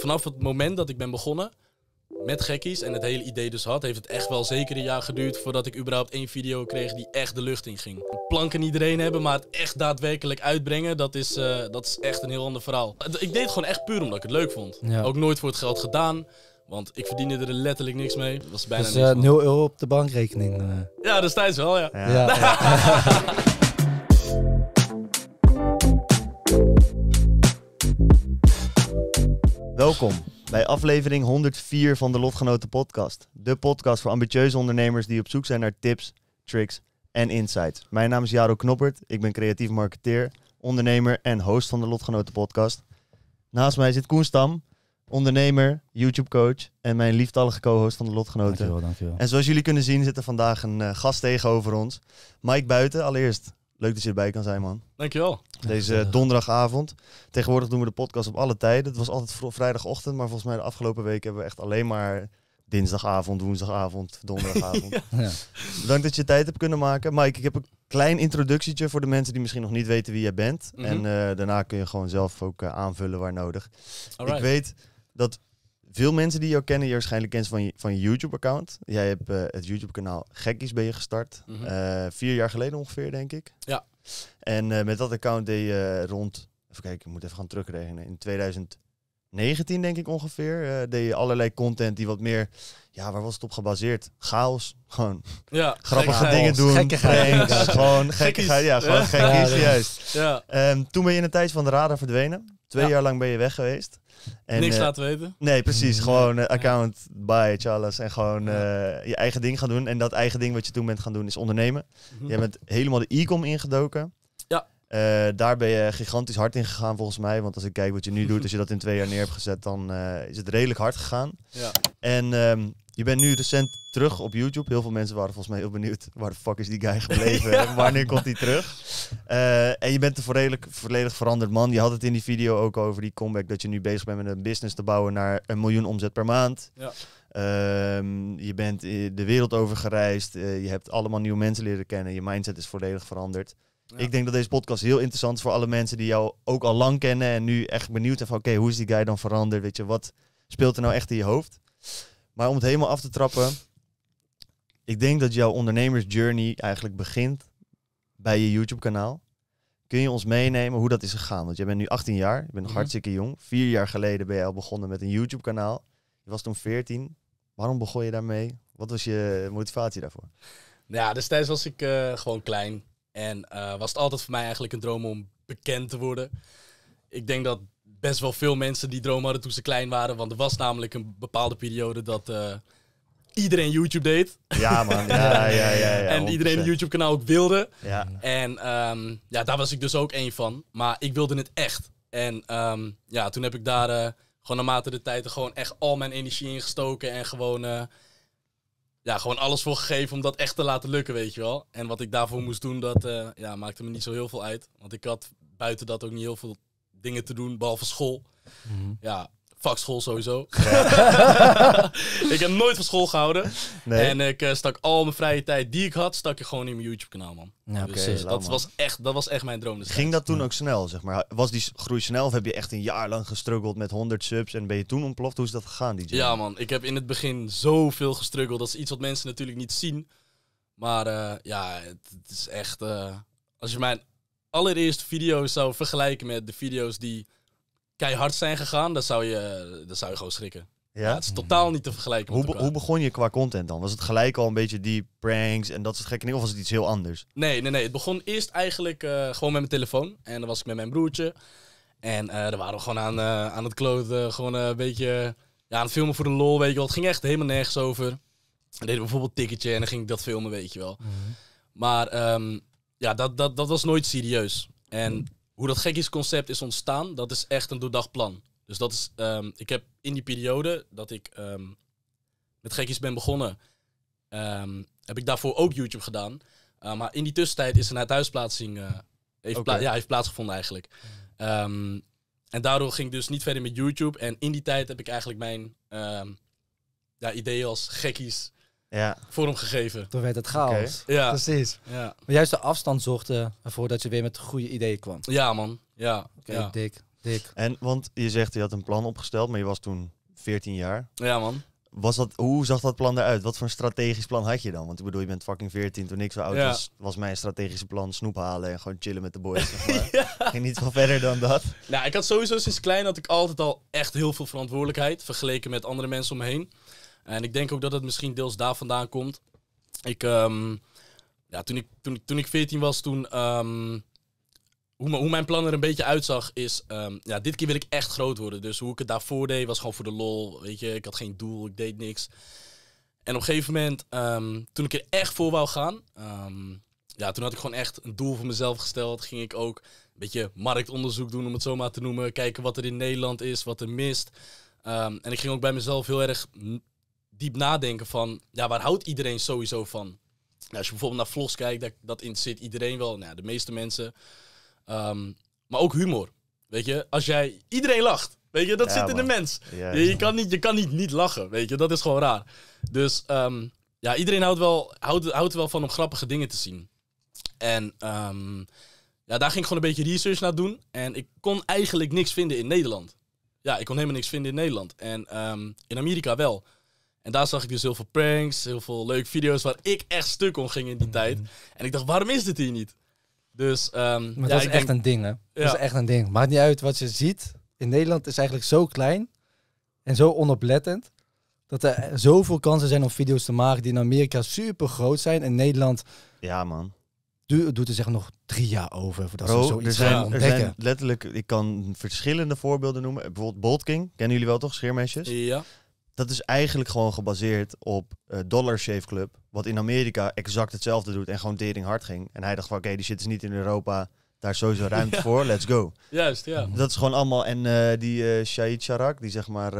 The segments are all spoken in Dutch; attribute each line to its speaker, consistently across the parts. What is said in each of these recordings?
Speaker 1: vanaf het moment dat ik ben begonnen met gekkies en het hele idee dus had, heeft het echt wel zeker een jaar geduurd voordat ik überhaupt één video kreeg die echt de lucht in ging. Planken iedereen hebben, maar het echt daadwerkelijk uitbrengen, dat is, eh, dat is echt een heel ander verhaal. Ik deed het gewoon echt puur omdat ik het leuk vond. Ook nooit voor het geld gedaan. Want ik verdiende er letterlijk niks mee. Dat was bijna dus, niks. 0 eh,
Speaker 2: euro op de bankrekening. Eh.
Speaker 1: Ja, dat is wel, ja, ja.
Speaker 3: Welkom bij aflevering 104 van de Lotgenoten Podcast. De podcast voor ambitieuze ondernemers die op zoek zijn naar tips, tricks en insights. Mijn naam is Jaro Knoppert, ik ben creatief marketeer, ondernemer en host van de Lotgenoten Podcast. Naast mij zit Koen Stam, ondernemer, YouTube-coach en mijn lieftallige co-host van de Lotgenoten. Dankjewel, dankjewel. En zoals jullie kunnen zien zit er vandaag een eh, gast tegenover ons. Mike Buiten, allereerst, Leuk dat je erbij kan zijn, man.
Speaker 1: Dankjewel. Deze
Speaker 3: donderdagavond. Tegenwoordig doen we de podcast op alle tijden. Het was altijd vrijdagochtend, maar volgens mij de afgelopen weken hebben we echt alleen maar dinsdagavond, woensdagavond, donderdagavond. ja. Bedankt dat je tijd hebt kunnen maken. Mike, ik heb een klein introductietje voor de mensen die misschien nog niet weten wie jij bent. Mhm. En eh, daarna kun je gewoon zelf ook eh, aanvullen waar nodig. Ik weet dat veel mensen die jou kennen, je waarschijnlijk kent van je, van je YouTube-account. Jij hebt eh, het YouTube-kanaal Gekkies ben je gestart. Mhm. Eh, vier jaar geleden ongeveer, denk ik. Ja. En eh, met dat account deed je rond, even kijken, ik moet even gaan terugrekenen. In 2019, denk ik ongeveer, deed je allerlei content die wat meer, ja, waar was het op gebaseerd? Chaos. Gewoon ja, grappige dingen doen. gewoon gekkigheid. Ja, gewoon gekkies, juist. Ja. Ehm, toen ben je in de tijd van de radar verdwenen. Twee jaar lang ben je weg geweest. En, Niks eh, laten weten. Nee, precies. Gewoon eh, account bij Charles en gewoon eh, je eigen ding gaan doen. En dat eigen ding wat je toen bent gaan doen is ondernemen. Mhm. Je bent helemaal de e-com ingedoken. Ja. daar ben je gigantisch hard in gegaan volgens mij. Want als ik kijk wat je nu doet, als je dat in twee jaar neer hebt gezet, dan is het redelijk hard gegaan. Ja. En ehm, je bent nu recent terug op YouTube. Heel veel mensen waren volgens mij heel benieuwd waar de fuck is die guy gebleven? Wanneer komt hij terug? Eh, en je bent een volledig, veranderd man. Je had het in die video ook over die comeback dat je nu bezig bent met een business te bouwen naar een miljoen omzet per maand. Ja. Ehm, je bent eh, de wereld over gereisd. Eh, je hebt allemaal nieuwe mensen leren kennen. Je mindset is volledig veranderd. Ik denk dat deze podcast heel interessant is voor alle mensen die jou ook al lang kennen en nu echt benieuwd zijn van oké, hoe is die guy dan veranderd? Weet je, wat speelt er nou echt in je hoofd? Maar om het helemaal af te trappen. Ik denk dat jouw ondernemersjourney eigenlijk begint bij je YouTube-kanaal. Kun je ons meenemen hoe dat is gegaan? Want jij bent nu 18 jaar, je bent nog mhm. hartstikke jong. Vier jaar geleden ben je al begonnen met een YouTube-kanaal. Je was toen 14. Waarom begon je daarmee? Wat was je motivatie daarvoor?
Speaker 1: Nou, destijds was ik eh, gewoon klein. En eh, was het altijd voor mij eigenlijk een droom om bekend te worden. Ik denk dat best wel veel mensen die droom hadden toen ze klein waren. Want er was namelijk een bepaalde periode dat eh, iedereen YouTube deed. Ja, man. Ja, ja, ja, ja, en iedereen een YouTube-kanaal ook wilde. Ja. En ehm, ja, daar was ik dus ook één van. Maar ik wilde het echt. En ehm, ja, toen heb ik daar uh, gewoon naarmate de tijd gewoon echt al mijn energie in gestoken. En gewoon, eh, ja, gewoon alles voor gegeven om dat echt te laten lukken, weet je wel. En wat ik daarvoor moest doen, dat ja, maakte me niet zo heel veel uit. Want ik had buiten dat ook niet heel veel dingen te doen, behalve school. Mhm. Ja, Ja, school sowieso. ik heb nooit van school gehouden. En ik eh, stak al mijn vrije tijd die ik had, stak je gewoon in mijn YouTube-kanaal, man. Ja, dus, eh, dat, was echt, dat was echt mijn droom. Dus Ging dat
Speaker 3: toen ook snel, zeg maar? Was die groei snel of heb je echt een jaar lang gestruggeld met 100 subs en ben je toen ontploft? Hoe is dat gegaan, DJ? Ja,
Speaker 1: man. Ik heb in het begin zoveel gestruggeld. Dat is iets wat mensen natuurlijk niet zien. Maar eh, ja, het, is echt... als je mijn allereerst video's zou vergelijken met de video's die keihard zijn gegaan, dan zou je, dan zou je gewoon schrikken. Ja? het is totaal niet te vergelijken. Hoe, hoe
Speaker 3: begon je qua content dan? Was het gelijk al een beetje die pranks en dat soort gekke dingen? Of was het iets heel anders?
Speaker 1: Nee, nee, nee. Het begon eerst eigenlijk eh, gewoon met mijn telefoon. En dan was ik met mijn broertje. En uh, eh, daar waren we gewoon aan, eh, aan het kloten. gewoon een beetje ja, aan het filmen voor de lol, weet je wel. Het ging echt helemaal nergens over. We deden bijvoorbeeld ticketje en dan ging ik dat filmen, weet je wel. Mhm. Maar um, ja, dat, dat, dat was nooit serieus. En hoe dat gekkies concept is ontstaan, dat is echt een doordacht plan. Dus dat is, ehm, ik heb in die periode dat ik ehm, met gekkies ben begonnen, ehm, heb ik daarvoor ook YouTube gedaan. Eh, maar in die tussentijd is een thuisplaatsing uh, eh, heeft, ja, heeft plaatsgevonden eigenlijk. en daardoor ging ik dus niet verder met YouTube. En in die tijd heb ik eigenlijk mijn ja, ideeën als gekkies ja. vorm gegeven. Toen werd het chaos. Ja. Precies.
Speaker 2: Ja. Maar juist de afstand zorgde ervoor dat je weer met goede ideeën kwam.
Speaker 3: Ja, man. Ja. Oké, dik. Dik. En want je zegt je had een plan opgesteld, maar je was toen 14 jaar. Ja, man. Was dat, hoe zag dat plan eruit? Wat voor een strategisch plan had je dan? Want ik bedoel, je bent fucking 14. Toen ik zo oud was, was mijn strategische plan snoep halen en gewoon chillen met de boys. Ging niet veel verder dan dat.
Speaker 1: Nou, ik had sowieso sinds klein dat ik altijd al echt heel veel verantwoordelijkheid vergeleken met andere mensen om me heen. En ik denk ook dat het misschien deels daar vandaan komt. Ik, ehm, ja, toen, ik, toen, ik, toen ik 14 was, toen. Ehm, hoe, hoe, mijn plan er een beetje uitzag is, ehm, ja, dit keer wil ik echt groot worden. Dus hoe ik het daarvoor deed was gewoon voor de lol, weet je. Ik had geen doel, ik deed niks. En op een gegeven moment, toen ik er echt voor wou gaan, ja, toen had ik gewoon echt een doel voor mezelf gesteld. Ging ik ook een beetje marktonderzoek doen, om het zo maar te noemen. Kijken wat er in Nederland is, wat er mist. en ik ging ook bij mezelf heel erg diep nadenken van, ja, waar houdt iedereen sowieso van? Nou, als je bijvoorbeeld naar vlogs kijkt, dat, dat zit iedereen wel. Nou, de meeste mensen. Ehm, maar ook humor. Weet je, als jij... Iedereen lacht. Weet je, dat zit in de mens. je, kan niet, je kan niet niet lachen, weet je. Dat is gewoon raar. Dus ehm, ja, iedereen houdt wel, houdt, houdt wel van om grappige dingen te zien. En ehm, ja, daar ging ik gewoon een beetje research naar doen. En ik kon eigenlijk niks vinden in Nederland. Ja, ik kon helemaal niks vinden in Nederland. En in Amerika wel. En daar zag ik dus heel veel pranks, heel veel leuke video's waar ik echt stuk om ging in die mhm. tijd. En ik dacht, waarom is dit hier niet? Dus, ehm, maar ja, dat is echt een ding, hè? Dat is echt een ding.
Speaker 2: Maakt niet uit wat je ziet. In Nederland is eigenlijk zo klein en zo onoplettend dat er zoveel kansen zijn om video's te maken die in Amerika super groot zijn. In Nederland. Ja, man. Du doet er zeg nog drie jaar over voordat ze zoiets
Speaker 3: er zijn, gaan ontdekken. Er zijn letterlijk, ik kan verschillende voorbeelden noemen. Bijvoorbeeld Bold King. Kennen jullie wel toch, scheermesjes? Ja dat is eigenlijk gewoon gebaseerd op uh, Dollar Shave Club. Wat in Amerika exact hetzelfde doet en gewoon dering hard ging. En hij dacht van oké, die zit is niet in Europa. Daar is sowieso ruimte voor. Let's go. Juist, ja. Dat is gewoon allemaal. En eh, die uh, Shahid Sharak, die zeg maar...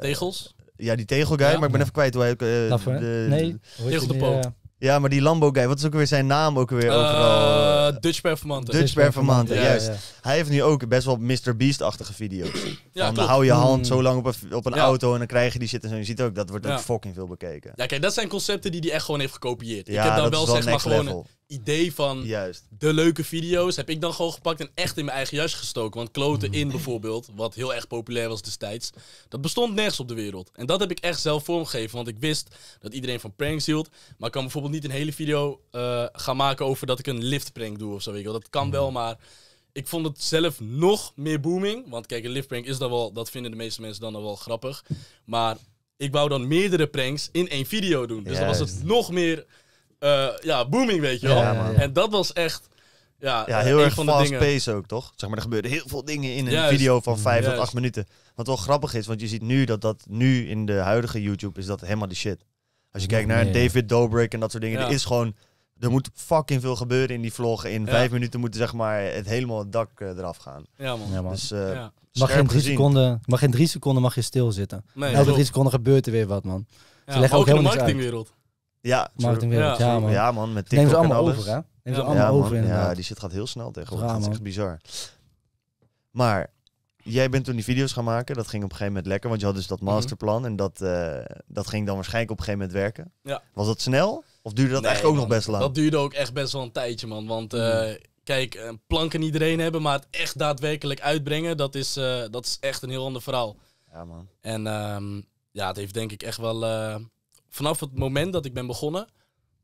Speaker 3: Tegels? Ja, die tegelguy. Ja, maar ik ben even kwijt hoe hij de, nee. Tegel de poot Ja, maar die Lambo guy. Wat is ook weer zijn naam ook weer overal? Eh,
Speaker 1: Dutch Performante. Dutch Performante, juist.
Speaker 3: Hij heeft nu ook best wel Mr. Beast-achtige video's. ja, van, hou je hand hmm. zo lang op een, op een auto en dan krijg je die zitten. en zo. Je ziet ook, dat wordt ook fucking veel bekeken.
Speaker 1: Ja, kijk, dat zijn concepten die hij echt gewoon heeft gekopieerd. Ik heb dan wel, zeg maar gewoon idee van Juist. de leuke video's heb ik dan gewoon gepakt en echt in mijn eigen jas gestoken. Want Kloten in mhm. bijvoorbeeld, wat heel erg populair was destijds, dat bestond nergens op de wereld. En dat heb ik echt zelf vormgegeven, want ik wist dat iedereen van pranks hield. Maar ik kan bijvoorbeeld niet een hele video eh, gaan maken over dat ik een liftprank doe of zo. Weet Dat kan mhm. wel, maar ik vond het zelf nog meer booming. Want kijk, een liftprank is dan wel, dat vinden de meeste mensen dan wel grappig. Maar ik wou dan meerdere pranks in één video doen. Dus dat dan was het nog meer eh, ja, booming, weet je wel. en dat was echt... Ja, heel erg van fast pace ook, toch? Zeg maar, er gebeuren heel veel dingen in een video van 5 tot 8
Speaker 3: minuten. Wat wel grappig is, want je ziet nu dat dat nu in de huidige YouTube is dat helemaal de shit. Als je kijkt naar David Dobrik en dat soort dingen, er is gewoon... Er moet fucking veel gebeuren in die vlog In vijf minuten moet zeg maar, het helemaal het dak eh, eraf gaan. Ja, man. Dus, eh, Mag geen, drie seconden,
Speaker 2: mag geen drie seconden mag je stilzitten. zitten Elke drie seconden gebeurt er weer wat, man. Ze leggen ook, ook in de marketingwereld. Ja, Martin Wereld. Ja, man. Ja, man met TikTok Neem ze allemaal en over, hè? Neem ze ja, allemaal over, inderdaad. Ja, die shit
Speaker 3: gaat heel snel tegenwoordig. dat is echt bizar. Maar jij bent toen die video's gaan maken. Dat ging op een gegeven moment lekker, want je had dus dat mhm. masterplan. En dat, eh, dat ging dan waarschijnlijk op een gegeven moment werken. Was dat snel? Of duurde dat eigenlijk echt ook nog best lang? Dat
Speaker 1: duurde ook echt best wel een tijdje, man. Want... Uh, eh, een mhm. Kijk, eh, planken iedereen hebben, maar het echt daadwerkelijk uitbrengen, dat is, dat is echt een heel ander verhaal. Ja, man. En ehm, ja, het heeft denk ik echt wel vanaf het moment dat ik ben begonnen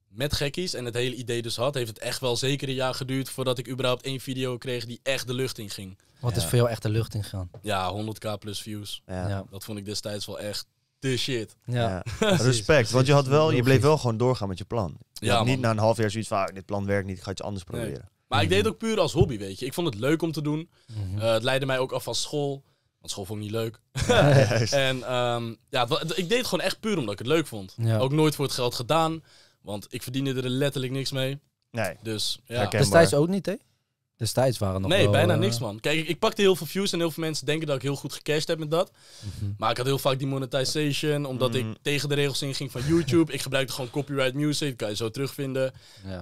Speaker 1: met gekkies en het hele idee dus had, heeft het echt wel zeker een jaar geduurd voordat ik überhaupt één video kreeg die echt de lucht in ging. Wat is voor jou echt de lucht in gegaan? Ja, 100k plus views. Ja. Dat vond ik destijds wel echt de shit. Ja. Respect, want je had wel, je bleef
Speaker 3: wel gewoon doorgaan met je plan. ja, niet na een half jaar zoiets van, ah, dit plan werkt niet, ik ga iets anders proberen. Nee.
Speaker 1: Maar ik deed het ook puur als hobby, weet je. Ik vond het leuk om te doen. Mhm. Eh, het leidde mij ook af van school. Want school vond ik niet leuk. en ehm, ja, ik deed het gewoon echt puur omdat ik het leuk vond. Ook nooit voor het geld gedaan, want ik verdiende er letterlijk niks mee. Nee. Dus ja. Destijds
Speaker 2: ook niet, hè? Destijds waren nog Nee, bijna eh, niks,
Speaker 1: man. Kijk, ik, pakte heel veel views en heel veel mensen denken dat ik heel goed gecashed heb met dat. Mhm. Maar ik had heel vaak die monetization, omdat ik mhm. tegen de regels inging van YouTube. ik gebruikte gewoon copyright music, kan je zo terugvinden.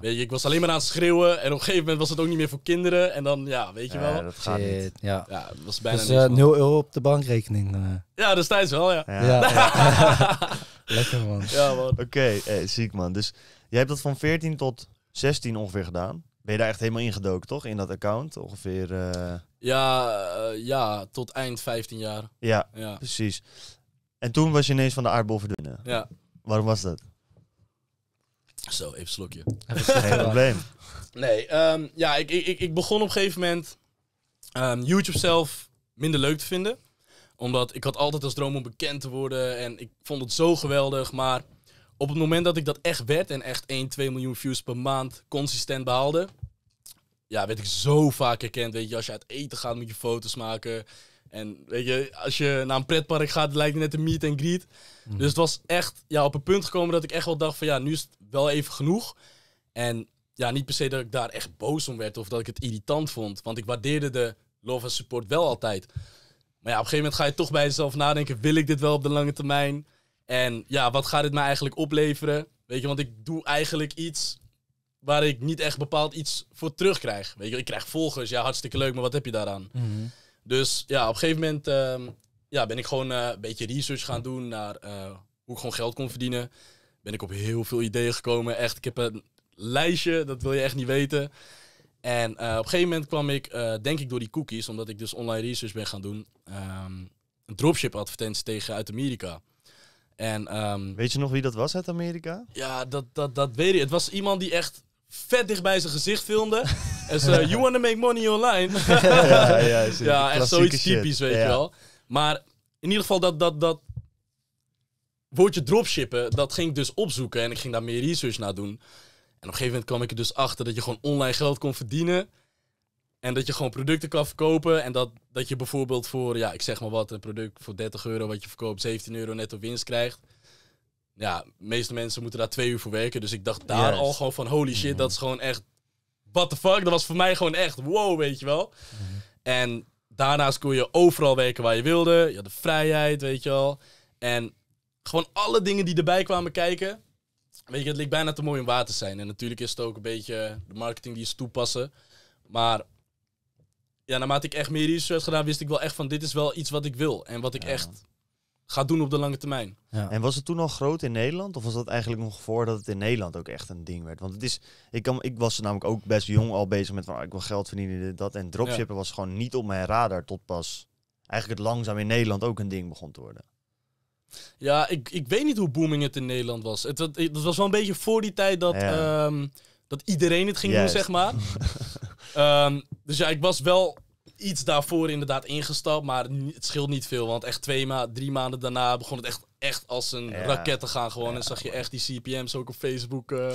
Speaker 1: Weet je, ik was alleen maar aan het schreeuwen en op een gegeven moment was het ook niet meer voor kinderen. En dan, ja, weet je ja, wel. dat gaat niet. Ja. ja, was bijna dus, niks, 0
Speaker 2: eh, euro op de bankrekening. Eh. Ja, destijds wel, ja.
Speaker 1: Lekker, man. Ja, man.
Speaker 3: Oké, ziek, man. Dus jij hebt dat van 14 tot 16 ongeveer gedaan. Ben je daar echt helemaal ingedoken, toch? In dat account ongeveer? Eh,
Speaker 1: ja, eh, ja, tot eind 15 jaar. Ja, ja,
Speaker 3: precies. En toen was je ineens van de aardbol verdwenen. Ja. Waarom was dat?
Speaker 1: Zo, even slokje. Geen probleem. Nee, ehm, ja, ik, ik, ik begon op een gegeven moment ehm, YouTube zelf minder leuk te vinden. Omdat ik had altijd als droom om bekend te worden. En ik vond het zo geweldig, maar op het moment dat ik dat echt werd en echt 1, 2 miljoen views per maand consistent behaalde, ja, werd ik zo vaak herkend. Weet je, als je uit eten gaat, moet je foto's maken. En weet je, als je naar een pretpark gaat, lijkt het net een meet and greet. Mhm. Dus het was echt ja, op een punt gekomen dat ik echt wel dacht van ja, nu is het wel even genoeg. En ja, niet per se dat ik daar echt boos om werd of dat ik het irritant vond. Want ik waardeerde de love en support wel altijd. Maar ja, op een gegeven moment ga je toch bij jezelf nadenken, wil ik dit wel op de lange termijn? En ja, wat gaat dit mij eigenlijk opleveren? Weet je, want ik doe eigenlijk iets waar ik niet echt bepaald iets voor terugkrijg. Weet je, ik krijg volgers, ja, hartstikke leuk, maar wat heb je daaraan? Mhm. Dus ja, op een gegeven moment ehm, ja, ben ik gewoon eh, een beetje research gaan doen naar eh, hoe ik gewoon geld kon verdienen. Ben ik op heel veel ideeën gekomen. Echt, ik heb een lijstje, dat wil je echt niet weten. En eh, op een gegeven moment kwam ik, denk ik, door die cookies, omdat ik dus online research ben gaan doen, um, een dropship advertentie tegen uit Amerika. En, ehm, weet je nog wie dat was uit Amerika? Ja, dat, dat, dat weet je. Het was iemand die echt vet dicht bij zijn gezicht filmde. en zei, you wanna make money online? ja, ja, ja en zoiets typisch, weet je wel. Maar in ieder geval dat, dat, dat woordje dropshippen, dat ging ik dus opzoeken. En ik ging daar meer research naar doen. En op een gegeven moment kwam ik er dus achter dat je gewoon online geld kon verdienen. En dat je gewoon producten kan verkopen. En dat, dat je bijvoorbeeld voor, ja, ik zeg maar wat, een product voor 30 euro wat je verkoopt, 17 euro netto winst krijgt. Ja, de meeste mensen moeten daar twee uur voor werken. Dus ik dacht daar al gewoon van, holy shit, mhm. dat is gewoon echt, what the fuck? Dat was voor mij gewoon echt, wow, weet je wel. Mhm. En daarnaast kon je overal werken waar je wilde. Je had de vrijheid, weet je wel. En gewoon alle dingen die erbij kwamen kijken. Weet je, het leek bijna te mooi om waar te zijn. En natuurlijk is het ook een beetje de marketing die ze toepassen. Maar ja, naarmate ik echt meer research gedaan, wist ik wel echt van dit is wel iets wat ik wil. En wat ik echt ga doen op de lange termijn.
Speaker 3: En was het toen al groot in Nederland? Of was dat eigenlijk nog voordat het in Nederland ook echt een ding werd? Want het is, ik, kan, ik was namelijk ook best jong al bezig met van ah, ik wil geld verdienen, en dat. En dropshippen was gewoon niet op mijn radar tot pas eigenlijk het langzaam in Nederland ook een ding begon te worden.
Speaker 1: Ja, ik, ik weet niet hoe booming het in Nederland was. Het, het, was wel een beetje voor die tijd dat... Um, dat iedereen het ging doen, zeg maar. Ehm, dus ja, ik was wel iets daarvoor inderdaad ingestapt, maar het scheelt niet veel. Want echt twee maanden, drie maanden daarna begon het echt, echt als een raket te gaan gewoon. En zag je echt die CPM's ook op Facebook. Eh.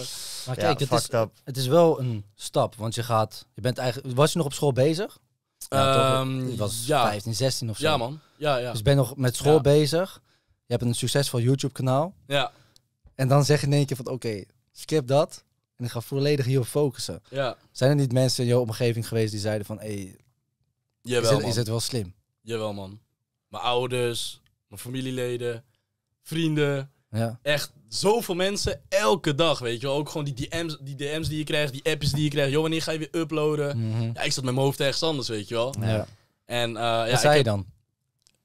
Speaker 1: Maar kijk, het, is,
Speaker 2: het is wel een stap, want je gaat, je bent eigenlijk, was je nog op school bezig? Nou, um, was 15, 16 of zo. Ja man, ja ja. Dus ben nog met school bezig. Je hebt een succesvol YouTube kanaal. Ja. En dan zeg je in één keer van oké, skip dat. En ik ga volledig hierop focussen. Ja. Zijn er niet mensen in jouw omgeving geweest die zeiden van...
Speaker 1: Hey, is, het, is het wel slim? Jawel, man. Mijn ouders, mijn familieleden, vrienden. Ja. Echt zoveel mensen elke dag, weet je wel. Ook gewoon die DM's die, DM's die je krijgt, die appjes die je krijgt. Joh, wanneer ga je weer uploaden? Mhm. Ja, ik zat met mijn hoofd ergens anders, weet je wel. Ja. En, uh, ja, Wat zei je dan?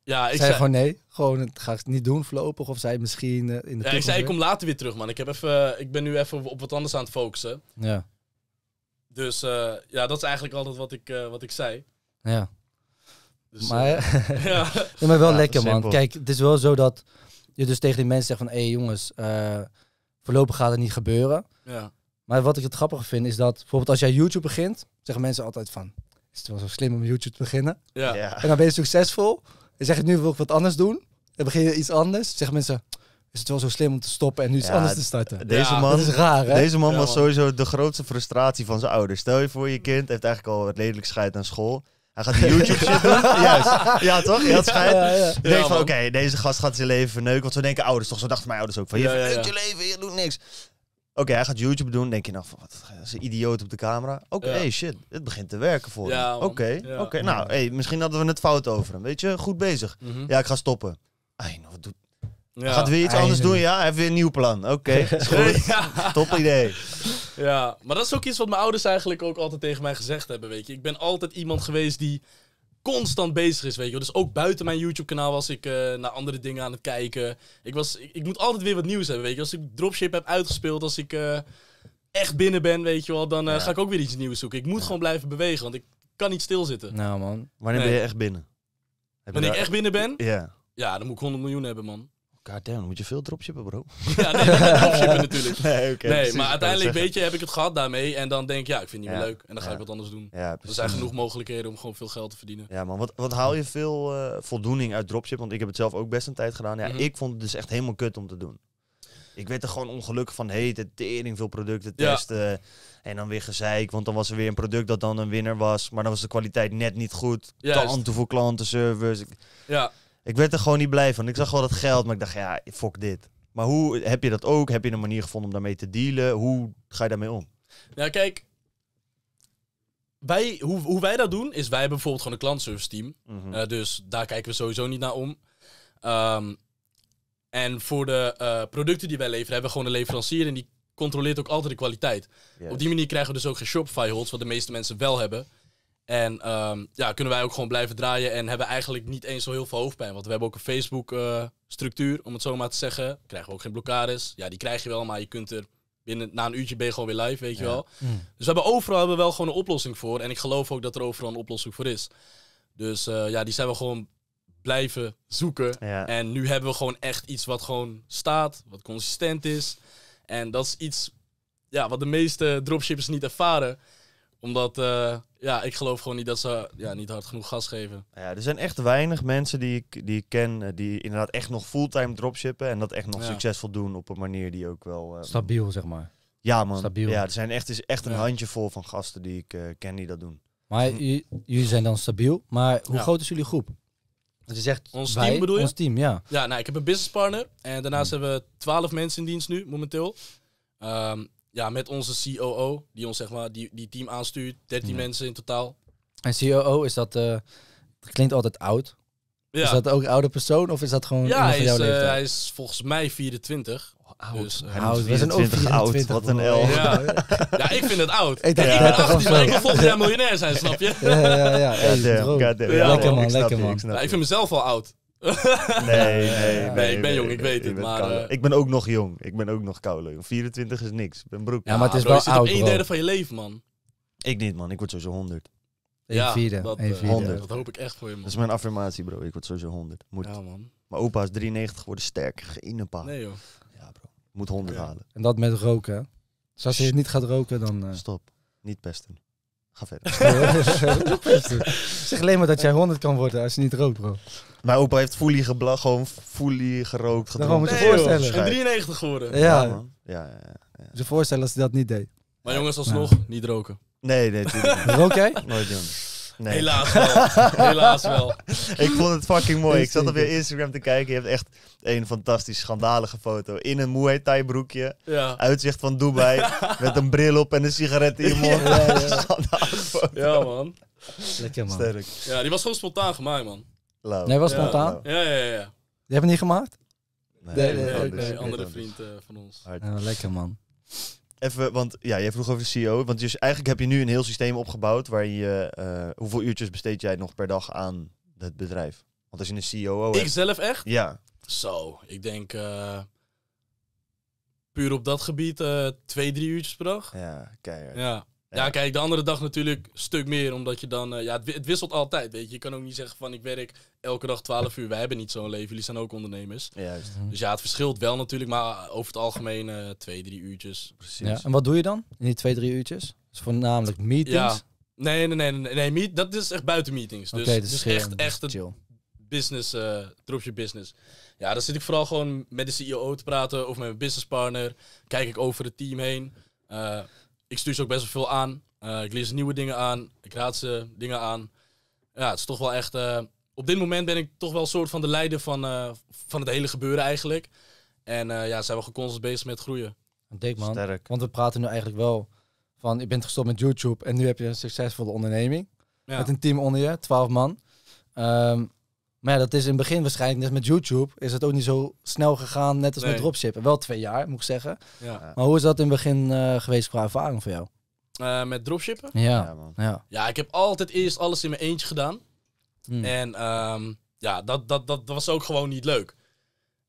Speaker 1: Ja, ik zei, gewoon nee.
Speaker 2: Gewoon, het ga ik niet doen voorlopig. Of zij misschien eh, in de Ja, ik zei, ik kom
Speaker 1: later weer terug, man. Ik, heb even, eh, ik ben nu even op wat anders aan het focussen. Ja. Dus eh, ja, dat is eigenlijk altijd wat ik, uh, wat ik zei. Ja. Dus, maar, ja. ja. maar wel lekker, man. Kijk,
Speaker 2: het is wel zo dat je dus tegen die mensen zegt van... Hé, hey, jongens, voorlopig gaat het niet gebeuren. Ja. Maar wat ik het grappige vind, is dat... Bijvoorbeeld als jij YouTube begint, zeggen mensen altijd van... Is het wel zo slim om YouTube te beginnen? Ja. En dan ben je succesvol... En zeg ik nu wil ik wat anders doen. Dan begin je iets anders. Zeggen mensen, is het wel zo slim om te stoppen en nu iets anders te starten. Deze man, is raar, hè? Deze man was
Speaker 3: sowieso de grootste frustratie van zijn ouders. Stel je voor, je kind heeft eigenlijk al wat lelijk scheid aan school. Hij gaat YouTube doen, Juist. Ja, toch? Je had oké, deze gast gaat zijn leven verneuken. Want zo denken ouders toch? Zo dachten mijn ouders ook. Van, je verneukt je leven, je doet niks. Oké, hij gaat YouTube doen. Denk je nou, wat is een idioot op de camera. Oké, hey, shit, het begint te werken voor ja, Oké, oké. nou, hey, misschien hadden we het fout over hem. Weet je, goed bezig. Mhm. Ja, ik ga stoppen. Ay,
Speaker 1: wat gaat weer iets anders doen, ja?
Speaker 3: Hij heeft weer een nieuw plan. Oké, top idee.
Speaker 1: Ja, maar dat is ook iets wat mijn ouders eigenlijk ook altijd tegen mij gezegd hebben, weet je. Ik ben altijd iemand geweest die constant bezig is, weet je wel. Dus ook buiten mijn YouTube-kanaal was ik eh, naar andere dingen aan het kijken. Ik, was, ik, moet altijd weer wat nieuws hebben, weet je Als ik dropship heb uitgespeeld, als ik eh, echt binnen ben, weet je wel, dan eh, ga ik ook weer iets nieuws zoeken. Ik moet gewoon blijven bewegen, want ik kan niet stilzitten. Nou
Speaker 3: man, wanneer ben je echt binnen? Wanneer ik echt binnen ben? Ja.
Speaker 1: Ja, dan moet ik 100 miljoen hebben, man. God damn, moet je veel dropshippen, bro. Ja, nee, dropshippen natuurlijk. Nee, okay, nee maar uiteindelijk weet je, heb ik het gehad daarmee. En dan denk ik, ja, ik vind niet meer leuk. En dan ga ik wat anders doen. er zijn genoeg mogelijkheden om gewoon veel geld te verdienen.
Speaker 3: Ja, man. Wat, wat haal je veel uh, voldoening uit dropship? Want ik heb het zelf ook best een tijd gedaan. Ja, mhm. ik vond het dus echt helemaal kut om te doen. Ik werd er gewoon ongelukkig van. Hé, hey, tering, veel producten testen. En dan weer gezeik, want dan was er weer een product dat dan een winnaar was. Maar dan was de kwaliteit net niet goed. Te voor klantenservice. Ja, ik werd er gewoon niet blij van. Ik zag wel dat geld, maar ik dacht, ja, fuck dit. Maar hoe heb je dat ook? Heb je een manier gevonden om daarmee te dealen? Hoe ga je daarmee om?
Speaker 1: Nou, kijk, wij, hoe, hoe wij dat doen, is wij hebben bijvoorbeeld gewoon een klantservice team. Mhm. Eh, dus daar kijken we sowieso niet naar om. Ehm, en voor de eh, producten die wij leveren, hebben we gewoon een leverancier en die controleert ook altijd de kwaliteit. Op die manier krijgen we dus ook geen Shopify holds, wat de meeste mensen wel hebben. En ehm, ja, kunnen wij ook gewoon blijven draaien en hebben eigenlijk niet eens zo heel veel hoofdpijn. Want we hebben ook een Facebook-structuur, eh, om het zo maar te zeggen. Krijgen we ook geen blokkades. Ja, die krijg je wel, maar je kunt er binnen, na een uurtje ben je gewoon weer live, weet je wel. Mm. Dus we hebben overal hebben we wel gewoon een oplossing voor. En ik geloof ook dat er overal een oplossing voor is. Dus eh, ja, die zijn we gewoon blijven zoeken. En nu hebben we gewoon echt iets wat gewoon staat, wat consistent is. En dat is iets ja, wat de meeste dropshippers niet ervaren. Omdat... Eh, ja, ik geloof gewoon niet dat ze ja, niet hard genoeg gas geven. Ja,
Speaker 3: er zijn echt weinig mensen die ik, die ken eh, die inderdaad echt nog fulltime dropshippen en dat echt nog succesvol doen op een manier die ook wel... Eh, stabiel, zeg maar. Ja, man. Stabiel. Ja, er zijn echt, is echt een handjevol van gasten die ik eh, ken die dat doen.
Speaker 2: Maar hm. jullie zijn dan stabiel, maar hoe groot is jullie groep? Dus is echt ons team bedoel je? Ons team, ja.
Speaker 1: Ja, nou, ik heb een business partner. en daarnaast hm. hebben we twaalf mensen in dienst nu, momenteel. Ehm, ja, met onze COO, die ons zeg maar, die, die team aanstuurt. 13 mensen in totaal. En
Speaker 2: COO is dat, eh, het klinkt altijd oud. Is dat ook een oude persoon of is dat gewoon ja, hij is, eh,
Speaker 1: hij is volgens mij 24. Oud. Dus, is eh, oud. oud. Wat een elf Ja. ik vind het oud. Ik, ik ben 18, maar ik wil volgend jaar miljonair zijn, snap je? Ja, ja, ja. lekker man, lekker man. ik, vind mezelf al oud. nee, nee, ik ben jong, ik weet het. Maar, eh, ik
Speaker 3: ben ook nog jong. Ik ben ook nog koud. 24 is niks. Ik ben broek. Ja, maar het is wel oud. een derde van
Speaker 1: je leven, man.
Speaker 3: Ik niet, man. Ik word sowieso 100. Ja, vierde. Dat, eh, dat hoop ik echt voor je, man. Dat is mijn affirmatie, bro. Ik word sowieso 100. Moet. Ja, man. Mijn opa is 93 geworden, sterker, Geen paar. Nee, joh. Ja,
Speaker 2: bro. Moet 100 halen. En dat met roken. Dus als je niet gaat roken, dan... Eh, Stop. Niet pesten. Ga verder. zeg alleen maar dat jij 100 kan worden als je niet rookt, bro. Mijn opa heeft fully geblag, gewoon
Speaker 3: fully gerookt, gedronken. moet je nee, voorstellen. Joh, 93 geworden. Ja. ja Ja, ja, ja, Moet je voorstellen
Speaker 2: als hij dat
Speaker 4: niet deed.
Speaker 1: Maar jongens, alsnog, niet roken. Nee, nee. Rook jij? Nooit, jongens. Nee. Helaas wel. Helaas wel. Ik vond het fucking mooi. Ik zat op je Instagram te kijken. Je hebt
Speaker 3: echt een fantastisch schandalige foto. In een Muay Thai broekje. Uitzicht van Dubai. met een bril op en een sigaret in je mond. Ja, ja. foto. ja
Speaker 1: man.
Speaker 2: Lekker man. Sterk.
Speaker 1: Ja, die was gewoon spontaan gemaakt man. Lauw. Nee, was spontaan? Ja, ja, ja.
Speaker 2: Die hebben niet gemaakt?
Speaker 1: Nee, nee, nee, andere vriend eh, van ons.
Speaker 2: lekker man
Speaker 3: even, want ja, jij vroeg over de CEO. Want dus eigenlijk heb je nu een heel systeem opgebouwd waar je, eh, hoeveel uurtjes besteed jij nog per dag aan het bedrijf? Want als je een CEO hebt... Ik zelf echt? Ja.
Speaker 1: Zo, ik denk eh, puur op dat gebied eh, twee, drie uurtjes per dag. Ja, keihard. Ja. Ja, kijk, de andere dag natuurlijk een stuk meer, omdat je dan... Eh, ja, het, het, wisselt altijd, weet je. Je kan ook niet zeggen van, ik werk elke dag 12 uur. Wij hebben niet zo'n leven, jullie zijn ook ondernemers. Juist. Mhm. Dus ja, het verschilt wel natuurlijk, maar eh, over het algemeen eh, twee, drie uurtjes. Precies. Ja. En
Speaker 2: wat doe je dan in die twee, drie uurtjes? Dus voornamelijk meetings? Ja.
Speaker 1: Nee, nee, nee. nee, dat is echt buiten meetings. Dus, okay, dus, dus, echt, echt een business, uh, your business. Ja, dan zit ik vooral gewoon met de CEO te praten of met mijn businesspartner. Kijk ik over het team heen. Uh, ik stuur ze ook best wel veel aan. Eh, ik lees nieuwe dingen aan. Ik raad ze dingen aan. Ja, het is toch wel echt. Eh, op dit moment ben ik toch wel een soort van de leider van, eh, van het hele gebeuren eigenlijk. En ja, zijn we geconsolideerd bezig met groeien.
Speaker 2: Dik man. Sterk. Want we praten nu eigenlijk wel van, je bent gestopt met YouTube en nu heb je een succesvolle onderneming. Met een team onder je, 12 man. Um, maar ja, dat is in het begin waarschijnlijk, net met YouTube, is het ook niet zo snel gegaan, net als met dropshippen. Wel twee jaar, moet ik zeggen. Ja. Maar hoe is dat in het begin eh, geweest qua ervaring voor jou?
Speaker 1: Eh, met dropshippen?
Speaker 2: Ja. Ja, man. ja.
Speaker 1: ja, ik heb altijd eerst alles in mijn eentje gedaan. Hmm. En ehm, ja, dat, dat, dat, was ook gewoon niet leuk.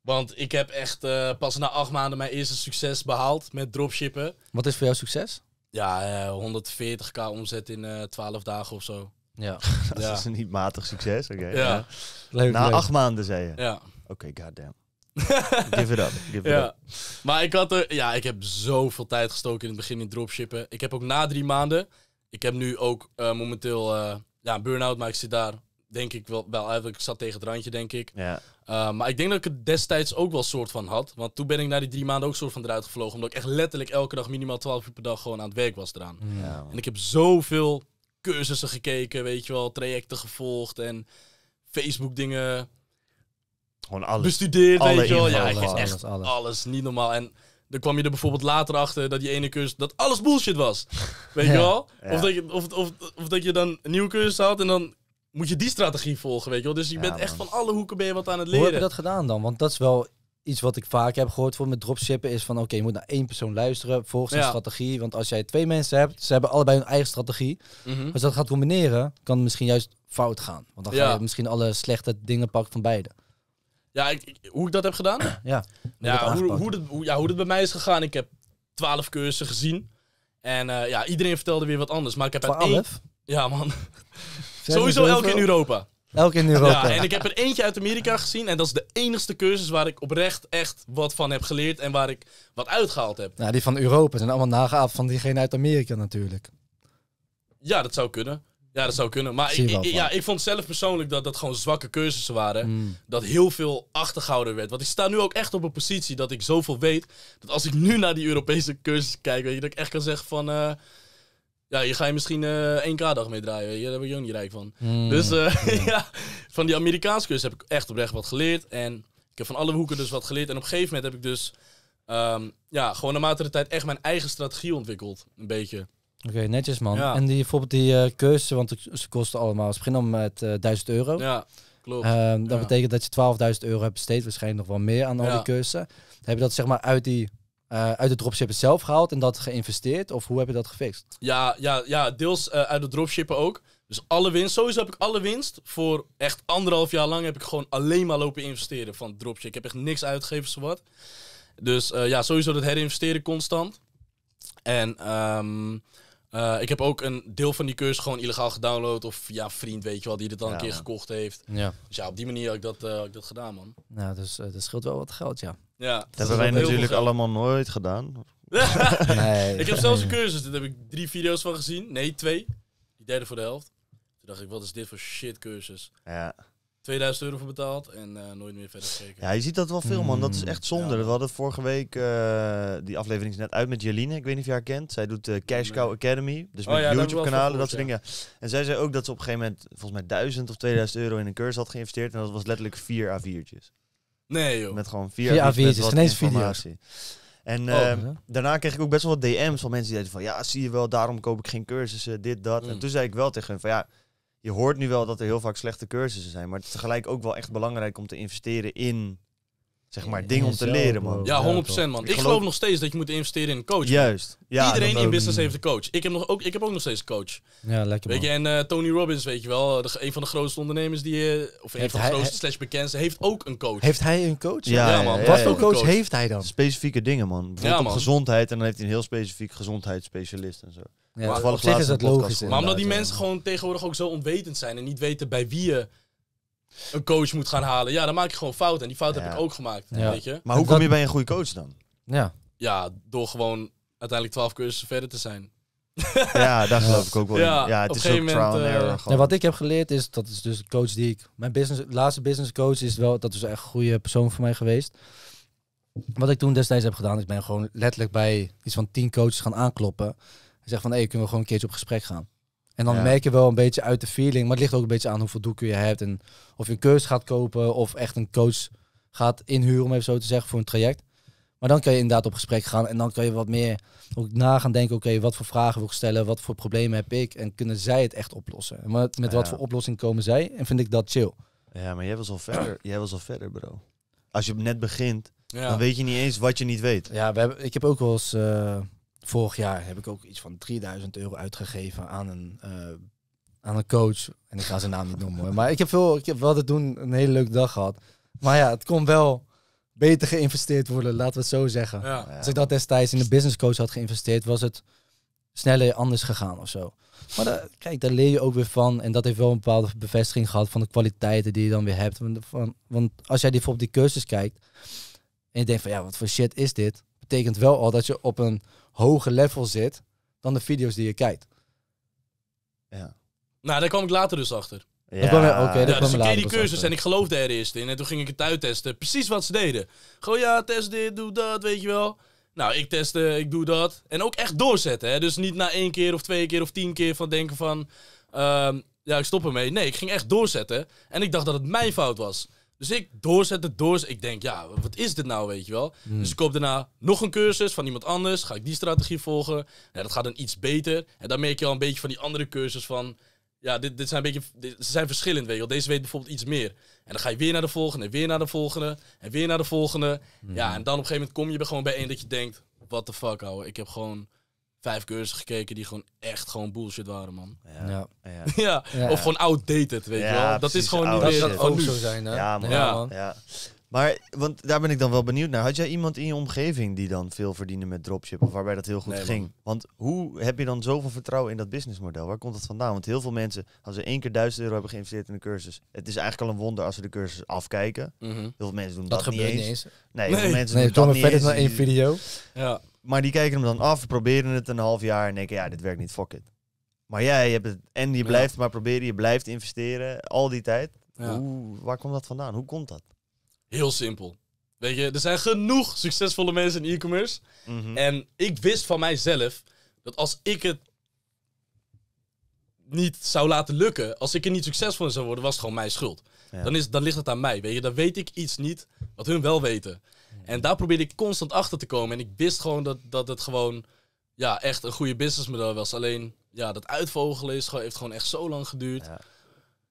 Speaker 1: Want ik heb echt eh, pas na acht maanden mijn eerste succes behaald met dropshippen.
Speaker 2: Wat is voor jou succes?
Speaker 1: Ja, 140k omzet in 12 dagen of zo. Ja. dat is dus
Speaker 3: een niet matig succes. Oké. Ja. Na acht maanden zei je. Ja.
Speaker 1: Oké, goddamn. give it up. Give it ja. Up. Maar ik had er, ja, ik heb zoveel tijd gestoken in het begin in dropshippen. Ik heb ook na drie maanden, ik heb nu ook eh, momenteel eh, ja, een burn-out, maar ik zit daar denk ik wel, wel eigenlijk, ik zat tegen het randje, denk ik. Ja. Eh, maar ik denk dat ik het destijds ook wel soort van had. Want toen ben ik na die drie maanden ook soort van eruit gevlogen. Omdat ik echt letterlijk elke dag minimaal 12 uur per dag gewoon aan het werk was eraan. Ja, en ik heb zoveel cursussen gekeken, weet je wel, trajecten gevolgd en Facebook dingen gewoon alles. Bestudeerd, weet je wel. Ja, alles, echt alles, Niet normaal. En dan kwam je er bijvoorbeeld later achter dat die ene cursus... dat alles bullshit was. Weet je wel? Of, dat je, of, of, of dat je dan een nieuwe cursus had en dan moet je die strategie volgen, weet je wel. Dus je bent echt van alle hoeken ben wat aan het leren. Hoe heb je dat
Speaker 2: gedaan dan? Want dat is wel iets wat ik vaak heb gehoord voor met dropshippen is van oké, je moet naar één persoon luisteren, volgens een strategie. Want als jij twee mensen hebt, ze hebben allebei hun eigen strategie. Mm Als dat gaat combineren, kan misschien juist fout gaan. Want dan ga je misschien alle slechte dingen pakken van beide.
Speaker 1: Ja, ik, hoe ik dat heb gedaan? ja, ja hoe, hoe, dat, hoe, ja, hoe dat bij mij is gegaan. Ik heb twaalf cursussen gezien. En eh, ja, iedereen vertelde weer wat anders. Maar ik heb 12? Één... Ja, man. Sowieso elke in Europa. Elk in Europa. Ja, en ik heb er eentje uit Amerika gezien. En dat is de enigste cursus waar ik oprecht echt wat van heb geleerd. En waar ik wat uitgehaald heb.
Speaker 2: Nou, die van Europa zijn allemaal nagehaald van diegene uit Amerika natuurlijk.
Speaker 1: Ja, dat zou kunnen. Ja, dat zou kunnen. Maar ik, ja, ik vond zelf persoonlijk dat dat gewoon zwakke cursussen waren. Hmm. Dat heel veel achtergehouden werd. Want ik sta nu ook echt op een positie dat ik zoveel weet. Dat als ik nu naar die Europese cursus kijk, weet je, dat ik echt kan zeggen van... Eh, ja, je ga je misschien eh, één uh, 1K-dag mee draaien. Weet Daar ben je niet rijk van. Hmm. Dus eh, ja. van die Amerikaanse cursus heb ik echt oprecht wat geleerd. En ik heb van alle hoeken dus wat geleerd. En op een gegeven moment heb ik dus ehm, ja, gewoon naarmate de tijd echt mijn eigen strategie ontwikkeld. Een beetje.
Speaker 2: Oké, netjes man. En die, bijvoorbeeld die uh, eh, cursussen, want ze kosten allemaal, ze beginnen met 1000 euro. Ja, klopt. Ehm, dat betekent dat je 12.000 euro hebt besteed, waarschijnlijk nog wel meer aan al die cursussen. heb je dat zeg maar uit die eh, uit de dropshippen zelf gehaald en dat geïnvesteerd? Of hoe heb je dat gefixt?
Speaker 1: Ja, ja, ja deels eh, uit de dropshippen ook. Dus alle winst, sowieso heb ik alle winst. Voor echt anderhalf jaar lang heb ik gewoon alleen maar lopen investeren van dropship. Ik heb echt niks uitgegeven, wat. Dus eh, ja, sowieso dat herinvesteren constant. En ehm, ik heb ook een deel van die cursus gewoon illegaal gedownload. Of ja, vriend, weet je wel, die het dan een keer gekocht heeft. Ja. Dus ja, op die manier heb ik dat, ik dat gedaan, man.
Speaker 2: Nou, dus dat scheelt wel wat geld, ja. Ja. Dat, hebben wij natuurlijk allemaal nooit gedaan. nee. Ik heb zelfs een cursus,
Speaker 1: daar heb ik drie video's van gezien. Nee, twee. Die derde voor de helft. Toen dacht ik, wat is dit voor shit cursus? Ja. 2000 euro voor betaald en eh, nooit meer verder gekeken. Ja, je
Speaker 3: ziet dat wel veel, man. Dat is echt mm. zonde. We hadden vorige week eh, die aflevering is net uit met Jeline. Ik weet niet of je haar kent. Zij doet de eh, Cash Cow Academy. Dus oh met ja, YouTube-kanalen, dat soort dingen. En zij zei ook dat ze op een gegeven moment volgens mij 1000 of 2000 euro in een cursus had geïnvesteerd. En dat was letterlijk vier A4'tjes. Nee joh. Met gewoon vier ja, avies, geen eens video's.
Speaker 4: En oh, ehm,
Speaker 3: daarna kreeg ik ook best wel wat DM's van mensen die zeiden van... Ja, zie je wel, daarom koop ik geen cursussen, dit, dat. En mm. toen zei ik wel tegen hen van ja... Je hoort nu wel dat er heel vaak slechte cursussen zijn, maar het is tegelijk ook wel echt belangrijk om te investeren in zeg maar, ding om te leren, man. Ja, 100% man. Ik, geloof nog
Speaker 1: steeds dat je moet investeren in een coach. Juist. Ja, Iedereen in business heeft een coach. Ik heb, nog ook, ik heb ook nog steeds een coach. Ja, lekker Weet je, en eh, Tony Robbins, weet je wel, de, een van de grootste ondernemers die, uh, of een van de grootste slash bekendste, heeft ook een coach. Heeft hij een coach? Ja, man. Wat voor coach heeft hij dan? Specifieke
Speaker 3: dingen, man. Bijvoorbeeld ja, man. gezondheid en dan heeft hij een heel specifiek gezondheidsspecialist en zo. Ja, maar op zich is dat logisch. Maar omdat die
Speaker 1: mensen gewoon tegenwoordig ook zo onwetend zijn en niet weten bij wie je eh, een coach moet gaan halen. Ja, dan maak je gewoon fouten. En die fout heb ik ook gemaakt. Weet je? Maar hoe kom je bij een
Speaker 3: goede coach dan? Ja.
Speaker 1: Ja, door gewoon uiteindelijk 12 cursussen verder te zijn. ja, daar geloof ik ook wel. Ja, ja het is ook moment, trial and error. Ja, eh, wat ik
Speaker 2: heb geleerd is, dat is dus de coach die ik. Mijn business, laatste business coach is wel, dat is echt een goede persoon voor mij geweest. Wat ik toen destijds heb gedaan, ik ben gewoon letterlijk bij iets van tien coaches gaan aankloppen. En zeg van hé, kunnen we gewoon een keertje op gesprek gaan. En dan merk je wel een beetje uit de feeling. Maar het ligt ook een beetje aan hoeveel doeken je hebt. En of je een cursus gaat kopen of echt een coach gaat inhuren, om even zo te zeggen, voor een traject. Maar dan kan je inderdaad op gesprek gaan en dan kan je wat meer ook na gaan denken. Oké, wat voor vragen wil ik stellen? Wat voor problemen heb ik? En kunnen zij het echt oplossen? En met, wat voor oplossing komen zij? En vind ik dat chill.
Speaker 3: Ja, maar jij was al verder. jij was al verder, bro. Als je
Speaker 2: net begint, dan weet je niet eens wat je niet weet. Ja, we hebben, ik heb ook wel eens... Eh, Vorig jaar heb ik ook iets van 3000 euro uitgegeven aan een, eh, aan een coach. En ik ga zijn naam niet noemen. Maar ik heb, veel, ik heb wel te doen, een hele leuke dag gehad. Maar ja, het kon wel beter geïnvesteerd worden, laten we het zo zeggen. Ja. Als ik dat destijds in de business coach had geïnvesteerd, was het sneller anders gegaan of zo. Maar kijk, daar leer je ook weer van. En dat heeft wel een bepaalde bevestiging gehad van de kwaliteiten die je dan weer hebt. Want, van, want als jij bijvoorbeeld die cursus kijkt en je denkt van ja, wat voor shit is dit? Betekent wel al dat je op een hoge level zit dan de video's die je kijkt. Ja.
Speaker 1: Nou, daar kwam ik later dus achter. Ja, dat kwam, okay, dus ik keer die cursus en ik geloofde er eerst in. En toen ging ik het uittesten. Precies wat ze deden. Gewoon ja, test dit, doe dat, weet je wel. Nou, ik testen, ik doe dat. En ook echt doorzetten. Hè? Dus niet na één keer of twee keer of tien keer van denken van... Ehm, ja, ik stop ermee. Nee, ik ging echt doorzetten. En ik dacht dat het mijn fout was. Dus ik doorzetten, doorzetten. Ik denk, ja, wat is dit nou, weet je wel? Hmm. Dus ik koop daarna nog een cursus van iemand anders. Ga ik die strategie volgen? Ja, dat gaat dan iets beter. En dan merk je al een beetje van die andere cursus van... Ja, dit, dit zijn een beetje... ze zijn verschillend, weet je wel. Deze weet bijvoorbeeld iets meer. En dan ga je weer naar de volgende, en weer naar de volgende, en weer naar de volgende. Hmm. Ja, en dan op een gegeven moment kom je er gewoon bij één dat je denkt... What the fuck, ouwe. Ik heb gewoon vijf cursussen gekeken die gewoon echt gewoon bullshit waren, man. Ja. Ja. Of gewoon outdated, weet je wel. Dat is gewoon niet meer dat van Zo zijn, hè? Ja, Ja.
Speaker 3: Maar, want daar ben ik dan wel benieuwd naar. Had jij iemand in je omgeving die dan veel verdiende met dropship of waarbij dat heel goed ging? Want hoe heb je dan zoveel vertrouwen in dat businessmodel? Waar komt dat vandaan? Want heel veel mensen, als ze één keer duizend euro hebben geïnvesteerd in de cursus, het is eigenlijk al een wonder als ze de cursus afkijken. Mhm. Heel veel mensen doen dat, dat niet, eens. niet eens. Nee, nee. Veel mensen doen dat niet verder naar één video. Ja maar die kijken hem dan af, proberen het een half jaar en denken, ja, dit werkt niet, fuck it. Maar jij hebt het, en je blijft maar proberen, je blijft investeren, al die tijd. waar komt dat vandaan? Hoe komt dat?
Speaker 1: Heel simpel. Weet je, er zijn genoeg succesvolle mensen in e-commerce. Mhm. En ik wist van mijzelf dat als ik het niet zou laten lukken, als ik er niet succesvol in zou worden, was het gewoon mijn schuld. Dan, is, dan ligt het aan mij, weet je. Dan weet ik iets niet wat hun wel weten. En daar probeerde ik constant achter te komen. En ik wist gewoon dat, dat het gewoon ja, echt een goede businessmodel was. Alleen ja, dat uitvogelen is, heeft gewoon echt zo lang geduurd.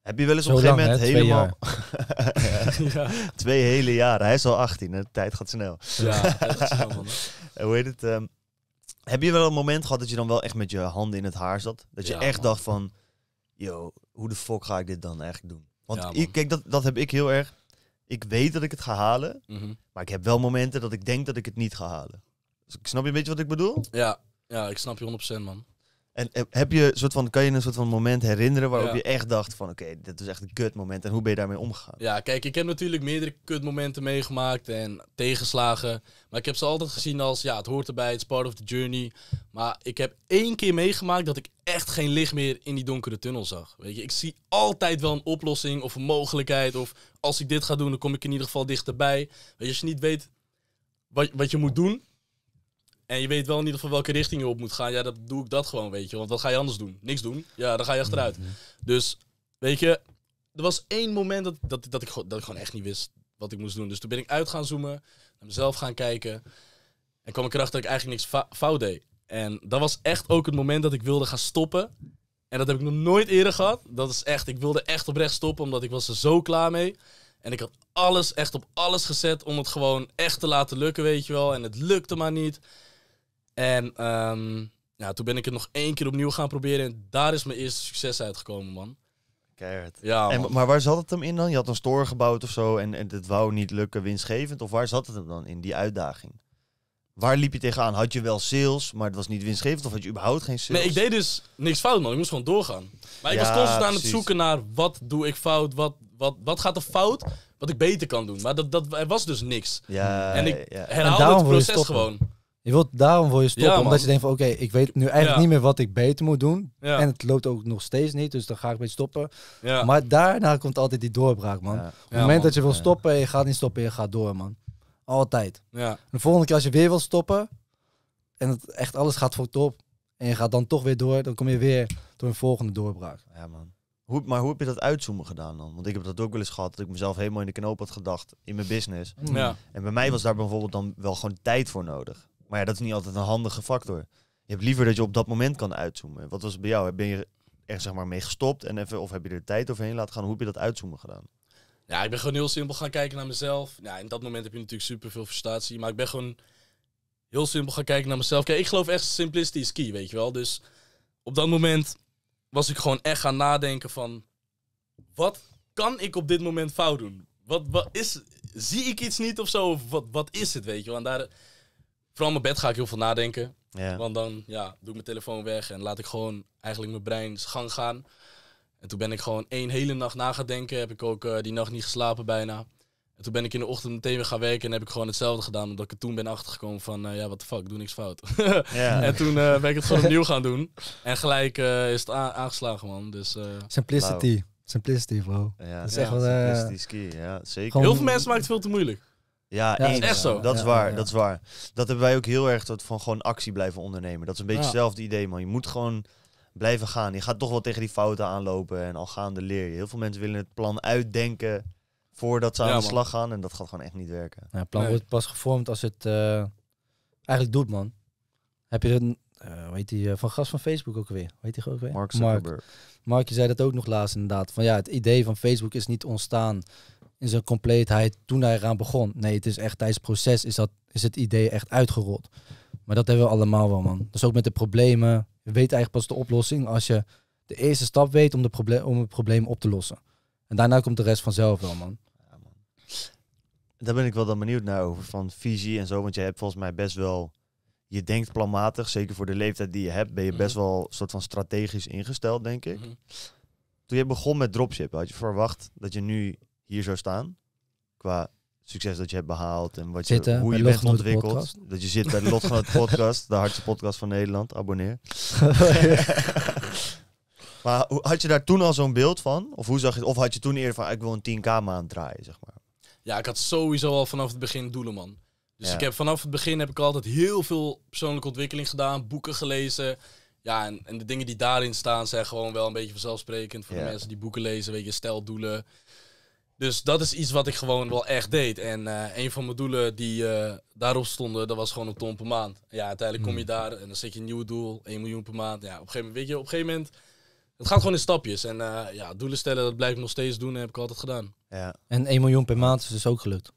Speaker 1: Heb je wel eens op een gegeven moment helemaal...
Speaker 3: Twee, ja. Twee, hele jaren. Hij is al 18 de tijd gaat snel. Ja, gaat snel, man. Hoe heet het? Ehm, heb je wel een moment gehad dat je dan wel echt met je handen in het haar zat? Dat je echt dacht van... Yo, hoe de fuck ga ik dit dan eigenlijk doen? Want kijk, dat, dat heb ik heel erg ik weet dat ik het ga halen. Mhm. Maar ik heb wel momenten dat ik denk dat ik het niet ga halen. snap je een beetje wat ik bedoel?
Speaker 1: Ja, ja ik snap je 100% man.
Speaker 3: En eh, heb je soort van, kan je een soort van moment herinneren waarop je echt dacht van oké, dit is echt een kut moment en hoe ben je daarmee omgegaan?
Speaker 1: Ja, kijk, ik heb natuurlijk meerdere momenten meegemaakt en tegenslagen. Maar ik heb ze altijd gezien als ja, het hoort erbij, is part of the journey. Maar ik heb één keer meegemaakt dat ik echt geen licht meer in die donkere tunnel zag. Weet je, ik zie altijd wel een oplossing of een mogelijkheid. Of als ik dit ga doen, dan kom ik in ieder geval dichterbij. Weet je, als je niet weet wat, wat je moet doen, en je weet wel in ieder geval welke richting je op moet gaan. Ja, dat doe ik dat gewoon, weet je. Want wat ga je anders doen? Niks doen. Ja, dan ga je achteruit. Dus, weet je, er was één moment dat, dat, dat, ik, dat ik gewoon echt niet wist wat ik moest doen. Dus toen ben ik uit gaan zoomen, naar mezelf gaan kijken. En kwam ik erachter dat ik eigenlijk niks fout deed. En dat was echt ook het moment dat ik wilde gaan stoppen. En dat heb ik nog nooit eerder gehad. Dat is echt, ik wilde echt oprecht stoppen, omdat ik was er zo klaar mee. En ik had alles, echt op alles gezet om het gewoon echt te laten lukken, weet je wel. En het lukte maar niet. En ehm, ja, toen ben ik het nog één keer opnieuw gaan proberen. En daar is mijn eerste succes uitgekomen, man. Keihard. Ja, en, maar waar
Speaker 3: zat het hem in dan? Je had een store gebouwd of zo en, en het wou niet lukken winstgevend. Of waar zat het hem dan in, die uitdaging? Waar liep je tegenaan? Had je wel sales, maar het was niet winstgevend? Of had je überhaupt geen sales? Nee, ik deed
Speaker 1: dus niks fout, man. Ik moest gewoon doorgaan. Maar ik was constant aan het zoeken naar wat doe ik fout? Wat, wat, wat gaat er fout? Wat ik beter kan doen. Maar dat, dat, er was dus niks. Ja, en ik herhaalde het proces gewoon.
Speaker 2: Je wilt, daarom voor je stoppen, omdat je denkt van oké, ik weet nu eigenlijk niet meer wat ik beter moet doen. En het loopt ook nog steeds niet, dus dan ga ik mee stoppen. Maar daarna komt altijd die doorbraak, man. Op het moment dat je wil stoppen, je gaat niet stoppen, je gaat door, man. Altijd. Ja. De volgende keer als je weer wil stoppen en het echt alles gaat voor top en je gaat dan toch weer door, dan kom je weer door een volgende doorbraak. Ja, man. maar hoe heb
Speaker 3: je dat uitzoomen gedaan dan? Want ik heb dat ook wel eens gehad, dat ik mezelf helemaal in de knoop had gedacht in mijn business. Ja. En bij mij was daar bijvoorbeeld dan wel gewoon tijd voor nodig. Maar ja, dat is niet altijd een handige factor. Je hebt liever dat je op dat moment kan uitzoomen. Wat was bij jou? Ben je er zeg maar mee gestopt en even, of heb je er tijd overheen laten gaan? Hoe heb je dat uitzoomen gedaan?
Speaker 1: Ja, ik ben gewoon heel simpel gaan kijken naar mezelf. Ja, in dat moment heb je natuurlijk super veel frustratie. Maar ik ben gewoon heel simpel gaan kijken naar mezelf. Kijk, ik geloof echt simplicity is key, weet je wel. Dus op dat moment was ik gewoon echt gaan nadenken van... Wat kan ik op dit moment fout doen? Wat, wat is... Zie ik iets niet of zo? Of wat, wat is het, weet je wel? En daar Vooral mijn bed ga ik heel veel nadenken. Ja. Want dan ja, doe ik mijn telefoon weg en laat ik gewoon eigenlijk mijn brein gang gaan. En toen ben ik gewoon één hele nacht na gaan denken. Heb ik ook eh, die nacht niet geslapen bijna. En toen ben ik in de ochtend meteen weer gaan werken en heb ik gewoon hetzelfde gedaan. Omdat ik er toen ben achtergekomen van, uh, ja, wat de fuck, doe niks fout. Ja. en toen uh, ben ik het gewoon opnieuw gaan doen. En gelijk is het aangeslagen, man. Dus, Simplicity.
Speaker 2: Simplicity, bro. Ja, dat ski,
Speaker 1: ja, zeker. Heel veel mensen maken het veel te moeilijk. Ja, Echt zo. Dat is waar, dat is waar.
Speaker 3: Dat hebben wij ook heel erg dat van gewoon actie blijven ondernemen. Dat is een beetje hetzelfde idee, man. Je moet gewoon blijven gaan. Je gaat toch wel tegen die fouten aanlopen en al gaande leer je. Heel veel mensen willen het plan uitdenken voordat ze aan de slag gaan en dat gaat gewoon echt niet werken. het plan wordt
Speaker 2: pas gevormd als het eh, eigenlijk doet, man. Heb je een uh, weet van gast van Facebook ook weer? Weet hij ook weer? Mark Zuckerberg. Mark, je zei dat ook nog laatst inderdaad. Van ja, het idee van Facebook is niet ontstaan in zijn compleetheid toen hij eraan begon. Nee, het is echt tijdens het proces is, dat, is het idee echt uitgerold. Maar dat hebben we allemaal wel, man. Dus ook met de problemen. Je weet eigenlijk pas de oplossing als je de eerste stap weet om, de probleem, om het probleem op te lossen. En daarna komt de rest vanzelf wel, man. Ja, man.
Speaker 3: Daar ben ik wel dan benieuwd naar over, van visie en zo. Want je hebt volgens mij best wel... Je denkt planmatig, zeker voor de leeftijd die je hebt... ben je best mhm. wel soort van strategisch ingesteld, denk ik. Mhm. Toen je begon met dropship, had je verwacht dat je nu hier zou staan. Qua succes dat je hebt behaald en wat je, hoe je hebt ontwikkeld. Dat je zit bij de het Podcast, de hardste podcast van Nederland. Abonneer. maar had je daar toen al zo'n beeld van? Of, hoe zag je, of had je toen eerder van, ik wil een 10k maand draaien, zeg maar?
Speaker 1: Ja, ik had sowieso al vanaf het begin doelen, man. Dus ik heb vanaf het begin heb ik altijd heel veel persoonlijke ontwikkeling gedaan, boeken gelezen. Ja, en, en de dingen die daarin staan zijn gewoon wel een beetje vanzelfsprekend voor de mensen die boeken lezen. Weet je, steldoelen, dus dat is iets wat ik gewoon wel echt deed. En eh, een van mijn doelen die eh, daarop stonden, dat was gewoon een ton per maand. Ja, uiteindelijk kom je hmm. daar en dan zet je een nieuw doel, 1 miljoen per maand. Ja, op een gegeven moment, weet je, op een gegeven moment, het gaat gewoon in stapjes. En eh, ja, doelen stellen, dat blijf ik nog steeds doen en heb ik altijd gedaan. Ja.
Speaker 2: En 1 miljoen per maand is dus ook gelukt?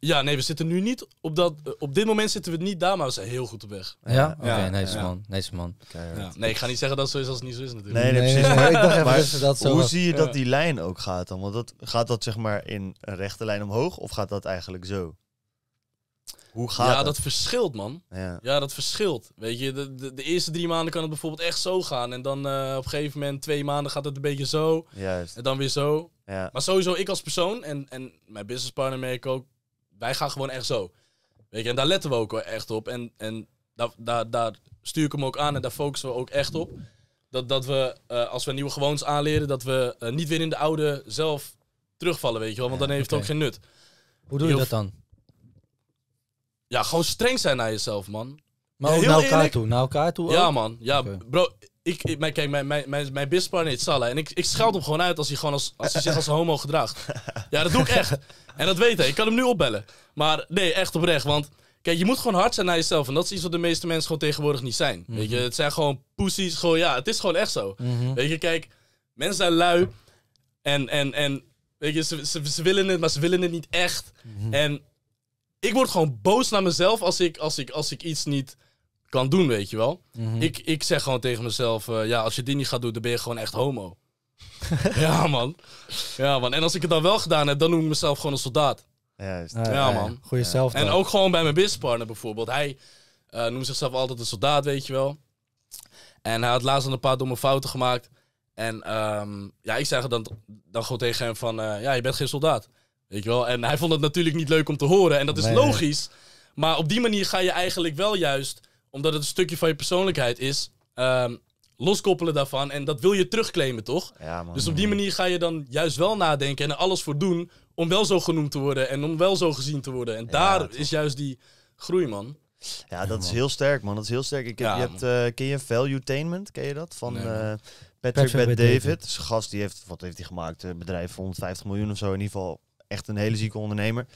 Speaker 1: Ja, nee, we zitten nu niet op dat. Eh, op dit moment zitten we niet daar, maar we zijn heel goed op weg. Ja? Oké, okay, nice man. nee man. Ja. Nee, ik ga niet zeggen dat het zo is als het niet zo is natuurlijk. Nee, nee, precies. maar ik dacht even dat zo. Hoe zie je dat die
Speaker 3: lijn ook gaat dan? Want dat, gaat dat zeg maar in een rechte lijn omhoog of gaat dat eigenlijk zo? Hoe gaat ja, dat? verschilt, man. Ja.
Speaker 1: ja, dat verschilt. Weet je, de, de, eerste drie maanden kan het bijvoorbeeld echt zo gaan. En dan eh, op een gegeven moment, twee maanden, gaat het een beetje zo. En dan weer zo. Ja. Maar sowieso, ik als persoon en, en mijn businesspartner merk ook, wij gaan gewoon echt zo. Weet je, en daar letten we ook echt op. En, en daar, daar, daar stuur ik hem ook aan en daar focussen we ook echt op. Dat, dat we, eh, als we nieuwe gewoons aanleren, dat we eh, niet weer in de oude zelf terugvallen, weet je wel. Want dan heeft het ook geen nut. Hoe doe je, dat dan? Ja, gewoon streng zijn naar jezelf, man. Maar ja, ook naar elkaar
Speaker 2: toe, naar elkaar toe. Ook? Ja, man.
Speaker 1: Ja, bro, ik, mijn, kijk, mijn, mijn, mijn, heet Salah. En ik, ik scheld hem gewoon uit als hij, gewoon als, als hij zich als homo gedraagt. Ja, dat doe ik echt. En dat weet hij. Ik kan hem nu opbellen. Maar nee, echt oprecht. Want kijk, je moet gewoon hard zijn naar jezelf. En dat is iets wat de meeste mensen gewoon tegenwoordig niet zijn. Weet je, mhm. het zijn gewoon poesies. Gewoon, ja, het is gewoon echt zo. Mhm. Weet je, kijk, mensen zijn lui. En, en, en weet je, ze, ze, willen het, maar ze willen het niet echt. Mhm. En ik word gewoon boos naar mezelf als ik, als ik, als ik iets niet kan doen, weet je wel. Mhm. ik, ik zeg gewoon tegen mezelf, eh, ja, als je dit niet gaat doen, dan ben je gewoon echt homo. ja, man. Ja, man. En als ik het dan wel gedaan heb, dan noem ik mezelf gewoon een soldaat. Ja, man. Goeie ja. En ook gewoon bij mijn businesspartner bijvoorbeeld. Hij uh, noemt zichzelf altijd een soldaat, weet je wel. En hij had laatst een paar domme fouten gemaakt. En ehm, ja, ik zeg dan, dan gewoon tegen hem van, eh, ja, je bent geen soldaat. Weet je wel? En hij vond het natuurlijk niet leuk om te horen. En dat is logisch. Maar op die manier ga je eigenlijk wel juist omdat het een stukje van je persoonlijkheid is, um, loskoppelen daarvan. En dat wil je terugclaimen, toch? Ja, man. Dus op die manier ga je dan juist wel nadenken en er alles voor doen om wel zo genoemd te worden en om wel zo gezien te worden. En daar is juist die groei,
Speaker 3: man. Ja, dat is heel sterk, man. Dat is heel sterk. Ik heb, ja, je hebt, uh, ken je Valuetainment? Ken je dat? Van eh, Patrick, Patrick David. David. Dus gast die heeft, wat heeft hij gemaakt? Een eh, bedrijf van 150 miljoen of zo. In ieder geval echt een hele zieke ondernemer.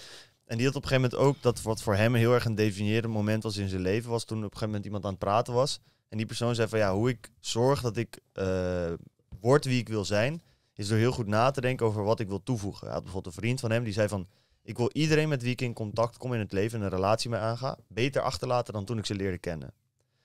Speaker 3: En die had op een gegeven moment ook, dat wat voor hem heel erg een definiërend moment was in zijn leven, was toen op een gegeven moment iemand aan het praten was. En die persoon zei van ja, hoe ik zorg dat ik eh, word wie ik wil zijn, is door heel goed na te denken over wat ik wil toevoegen. Hij had bijvoorbeeld een vriend van hem die zei van, ik wil iedereen met wie ik in contact kom in het leven en een relatie mee aanga, beter achterlaten dan toen ik ze leerde kennen.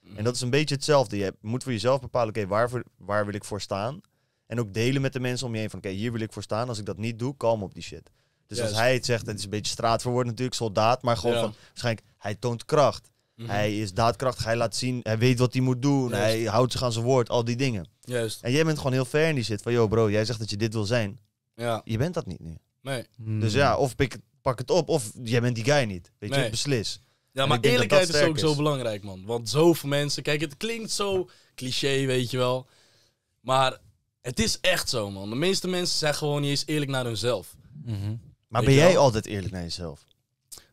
Speaker 3: Mhm. En dat is een beetje hetzelfde. Je moet voor jezelf bepalen, oké, waar, waar wil ik voor staan? En ook delen met de mensen om je heen van, oké, hier wil ik voor staan. Als ik dat niet doe, kalm op die shit. Dus als hij het zegt, en het is een beetje straatverwoord natuurlijk, soldaat, maar gewoon van, waarschijnlijk, hij toont kracht. Mhm. Hij is daadkrachtig, hij laat zien, hij weet wat hij moet doen, hij houdt zich aan zijn woord, al die dingen. Juist. En jij bent gewoon heel ver in die zit van, joh bro, jij zegt dat je dit wil zijn. Ja. Je bent dat niet meer. Nee. Hmm. Dus ja, of pak het op, of jij bent die guy niet. Weet je, beslis. Ja, maar eerlijkheid is ook zo
Speaker 1: belangrijk, man. Want zoveel mensen, kijk, het klinkt zo cliché, weet je wel. Maar het is echt zo, man. De meeste mensen zijn gewoon niet eens eerlijk naar hunzelf.
Speaker 3: Mm maar ben jij altijd eerlijk naar jezelf?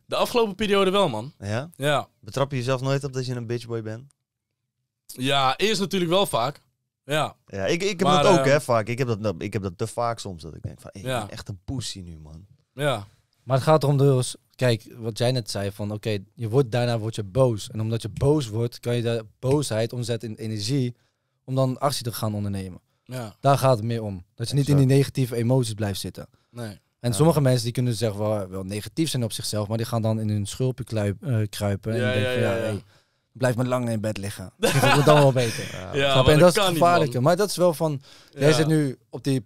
Speaker 1: De afgelopen periode wel, man.
Speaker 3: Ja? Ja. Betrap je jezelf nooit op dat je een bitchboy bent?
Speaker 1: Ja, eerst natuurlijk wel vaak. Ja. Ja, ik, ik heb dat ook, eh, hè,
Speaker 3: vaak. Ik heb dat, ik heb dat te vaak soms, dat ik denk van, ik ben echt een pussy nu, man.
Speaker 2: Ja. Maar het gaat erom dus, kijk, wat jij net zei van oké, je wordt daarna word je boos. En omdat je boos wordt, kan je de boosheid omzetten in energie om dan actie te gaan ondernemen. Ja. Daar gaat het meer om. Dat je niet in die negatieve emoties blijft zitten. Nee. En sommige mensen die kunnen zeggen wel, negatief zijn op zichzelf, maar die gaan dan in hun schulpje eh, kruipen. en denken, ja, ja, blijf maar lang in bed liggen. Dat wordt dan wel beter. Ja, maar en dat, dat is gevaarlijk. maar dat is wel van. Jij zit nu op die,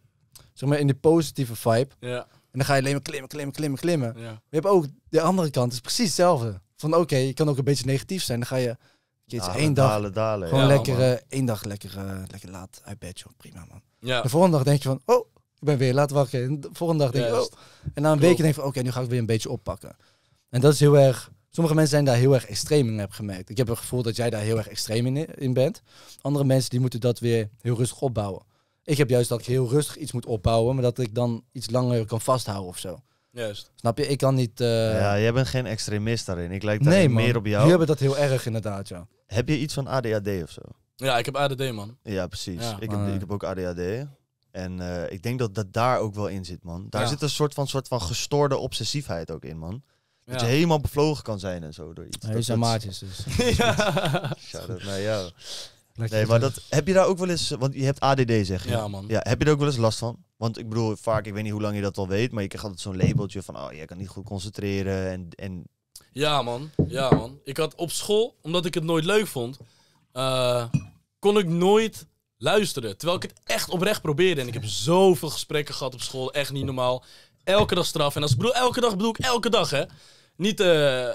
Speaker 2: zeg maar, in die positieve vibe. Ja. En dan ga je alleen maar klimmen, klimmen, klimmen, klimmen. je hebt ook de andere kant. Het is precies hetzelfde. Van oké, je kan ook een beetje negatief zijn. Dan ga je iets dalen, één dag dalen, dalen, gewoon lekker eh, één dag lekker, eh, lekker laat uit bed, joh. Prima man. De volgende dag denk je van, oh, ik ben weer laat wakker. En de volgende dag denk ik, oh. En na een week denk ik oké, nu ga ik weer een beetje oppakken. En dat is heel erg... Sommige mensen zijn daar heel erg extreem in, heb ik gemerkt. Ik heb het gevoel dat jij daar heel erg extreem in, in bent. Andere mensen die moeten dat weer heel rustig opbouwen. Ik heb juist dat ik heel rustig iets moet opbouwen, maar dat ik dan iets langer kan vasthouden of zo. Juist. Snap je? Ik kan niet... Eh, ja, jij bent geen extremist daarin. Ik lijk
Speaker 3: daar meer op jou. Jullie hebben dat
Speaker 2: heel erg inderdaad, ja. Heb je iets van
Speaker 3: ADHD of zo?
Speaker 1: Ja, ik heb ADD, man. Ja, precies. ik, heb, ik heb
Speaker 3: ook ADHD. En eh, ik denk dat dat daar ook wel in zit, man. Daar zit een soort van, soort van gestoorde obsessiefheid ook in, man. Dat je helemaal bevlogen kan zijn en zo door iets. Hij is een maatjes dus. Shout out naar jou. Nee, maar dat, heb je daar ook wel eens... Want je hebt ADD, zeg je. Ja, man. Ja, heb je er ook wel eens last van? Want ik bedoel, vaak, ik weet niet hoe lang je dat al weet... maar je krijgt altijd zo'n labeltje van... oh, jij kan niet goed concentreren en, en...
Speaker 1: Ja, man. Ja, man. Ik had op school, omdat ik het nooit leuk vond... Eh, kon ik nooit luisteren. Terwijl ik het echt oprecht probeerde. En ik heb zoveel gesprekken gehad op school. Echt niet normaal. Elke dag straf. En als ik bedoel elke dag, bedoel ik elke dag, hè. Niet eh,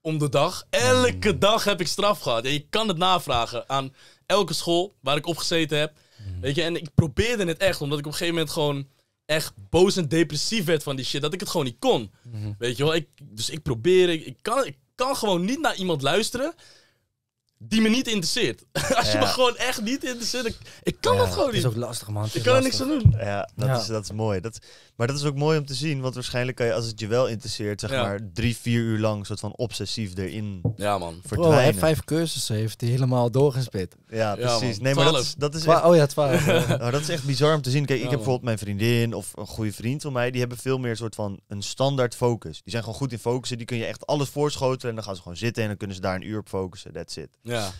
Speaker 1: om de dag. Elke dag heb ik straf gehad. En je kan het navragen aan elke school waar ik op gezeten heb. Weet je, en ik probeerde het echt. Omdat ik op een gegeven moment gewoon echt boos en depressief werd van die shit. Dat ik het gewoon niet kon. Mhm. Weet je wel? Ik, dus ik probeer. Ik, ik, kan, ik kan gewoon niet naar iemand luisteren die me niet interesseert. Als je me gewoon echt niet interesseert, ik, kan dat gewoon niet. Dat is ook lastig, man. Ik kan er niks aan doen.
Speaker 3: Ja, dat, Is, dat is mooi. Dat, maar dat is ook mooi om te zien, want waarschijnlijk kan je, als het je wel interesseert, zeg maar drie, vier uur lang soort van obsessief erin ja, man. verdwijnen. Bro, vijf
Speaker 2: cursussen, heeft hij helemaal doorgespit. Ja, precies. nee, maar dat is, dat is echt, Oh ja, twaalf. nou,
Speaker 3: dat is echt bizar om te zien. Kijk, ik heb bijvoorbeeld mijn vriendin of een goede vriend van mij, die hebben veel meer soort van een standaard focus. Die zijn gewoon goed in focussen, die kun je echt alles voorschoten en dan gaan ze gewoon zitten en dan kunnen ze daar een uur op focussen. That's it. Ja.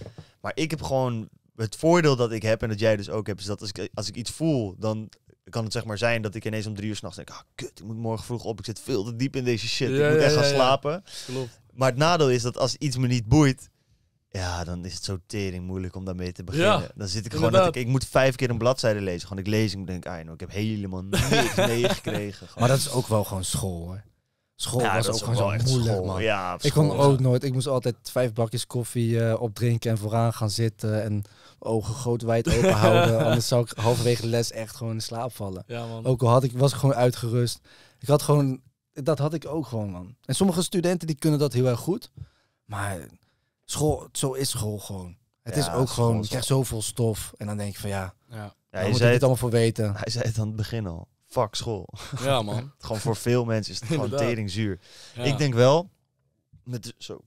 Speaker 3: Maar ik heb gewoon het voordeel dat ik heb en dat jij dus ook hebt, is dat als ik, als ik iets voel, dan kan het zeg maar zijn dat ik ineens om drie uur s'nachts denk, ah kut, ik moet morgen vroeg op, ik zit veel te diep in deze shit, ik moet echt gaan slapen. Klopt. Maar het nadeel is dat als iets me niet boeit, ja, dan is het zo tering moeilijk om daarmee te beginnen. dan zit ik gewoon dat ik, ik moet vijf keer een bladzijde lezen. Gewoon ik lees en denk, ah, nou, ik heb helemaal niks meegekregen. Maar dat is ook wel gewoon school, hoor. School was ook gewoon zo echt moeilijk, man. Ja, ik kon ook
Speaker 2: nooit. Ik moest altijd vijf bakjes koffie eh, opdrinken en vooraan gaan zitten. En ogen groot wijd open houden. Anders zou ik halverwege de les echt gewoon in slaap vallen. Man. Ook al had ik, was ik gewoon uitgerust. Ik had gewoon... Dat had ik ook gewoon, man. En sommige studenten die kunnen dat heel erg goed. Maar school, zo is school gewoon. Het is ook gewoon... Je krijgt zoveel stof. En dan denk je van ja... ja. moet zei het allemaal voor weten. Hij zei het aan het begin al
Speaker 3: fuck school. Ja, man. gewoon voor veel mensen is het gewoon teringzuur. Ja. Ik denk wel, met, zo,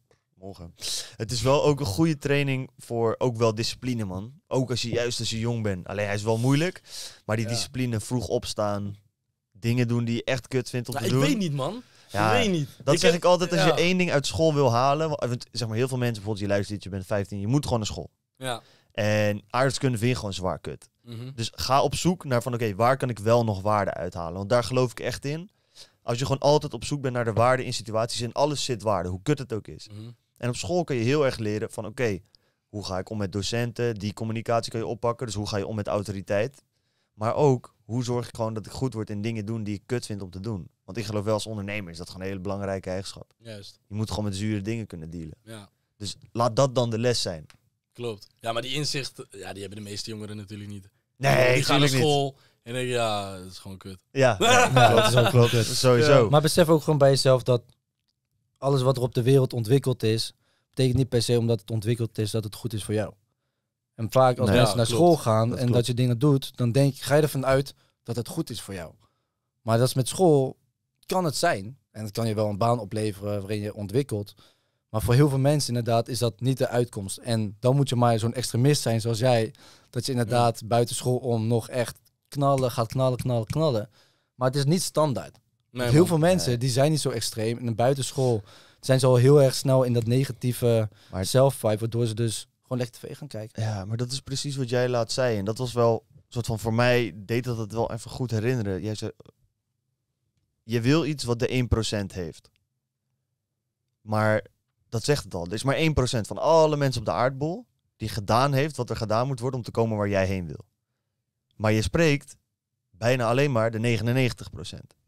Speaker 3: Het is wel ook een goede training voor ook wel discipline, man. Ook als je juist als je jong bent. Alleen hij is wel moeilijk, maar die discipline vroeg opstaan, dingen doen die je echt kut vindt om nou, te ik doen. Ik weet niet, man. Ja, ik weet niet. Dat zeg ik altijd als je één ding uit school wil halen. Eh, want zeg maar, heel veel mensen, bijvoorbeeld je luistert, je bent 15, je moet gewoon naar school. Ja. En aardrijkskunde vind je gewoon zwaar kut. Mhm. Dus ga op zoek naar van oké, waar kan ik wel nog waarde uithalen? Want daar geloof ik echt in. Als je gewoon altijd op zoek bent naar de waarde in situaties en alles zit waarde, hoe kut het ook is. Mhm. En op school kan je heel erg leren van oké, hoe ga ik om met docenten? Die communicatie kan je oppakken. Dus hoe ga je om met autoriteit? Maar ook, hoe zorg ik gewoon dat ik goed word in dingen doen die ik kut vind om te doen? Want ik geloof wel als ondernemer is dat gewoon een hele belangrijke eigenschap. Juist. Je moet gewoon met zure dingen kunnen dealen. Ja. Dus laat dat dan de les zijn.
Speaker 1: Klopt. Ja, maar die inzicht, ja, die hebben de meeste jongeren natuurlijk niet. Nee, die gaan naar school niet. en denk ja, dat is gewoon kut. Ja, ja dat is ook klopt. Het. Sowieso. Maar
Speaker 2: besef ook gewoon bij jezelf dat alles wat er op de wereld ontwikkeld is, betekent niet per se omdat het ontwikkeld is dat het goed is voor jou. En vaak als mensen naar school gaan en dat je dingen doet, dan denk, ga je ervan uit dat het goed is voor jou. Maar dat is met school, kan het zijn. En het kan je wel een baan opleveren waarin je ontwikkelt. Maar voor heel veel mensen inderdaad is dat niet de uitkomst. En dan moet je maar zo'n extremist zijn zoals jij. Dat je inderdaad buitenschool buiten school om nog echt knallen, gaat knallen, knallen, knallen. Maar het is niet standaard. heel veel mensen die zijn niet zo extreem. En buiten school zijn ze al heel erg snel in dat negatieve zelfvibe. Waardoor ze dus gewoon lekker tv gaan kijken.
Speaker 3: Ja, maar dat is precies wat jij laat zijn. En dat was wel soort van voor mij deed dat het wel even goed herinneren. Jij zei, je wil iets wat de 1% heeft. Maar dat zegt het al. Er is maar 1% van alle mensen op de aardbol die gedaan heeft wat er gedaan moet worden om te komen waar jij heen wil. Maar je spreekt bijna alleen maar de 99%.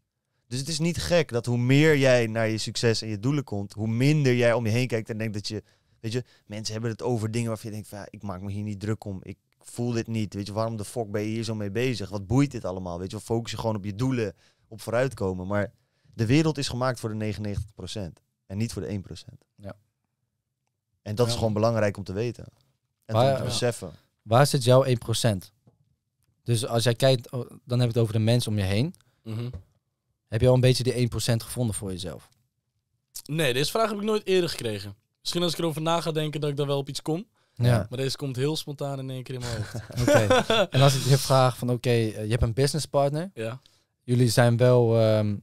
Speaker 3: Dus het is niet gek dat hoe meer jij naar je succes en je doelen komt, hoe minder jij om je heen kijkt en denkt dat je, weet je, mensen hebben het over dingen waarvan je denkt van, ja, ik maak me hier niet druk om, ik voel dit niet, weet je, waarom de fuck ben je hier zo mee bezig? Wat boeit dit allemaal? Weet je, focus je gewoon op je doelen, op vooruitkomen, maar de wereld is gemaakt voor de
Speaker 2: 99%. En niet voor de 1%. Ja. En dat is gewoon belangrijk om te weten. En waar, te eh, beseffen. Waar zit jouw 1%? Dus als jij kijkt, oh, dan heb ik het over de mensen om je heen. Mhm. Heb je al een beetje die 1% gevonden voor jezelf?
Speaker 1: Nee, deze vraag heb ik nooit eerder gekregen. Misschien als ik erover na ga denken dat ik daar wel op iets kom. Ja. Maar deze komt heel spontaan in één keer in mijn hoofd. oké. En als ik je
Speaker 2: vraag van oké, eh, je hebt een businesspartner. Ja. Jullie zijn wel ehm,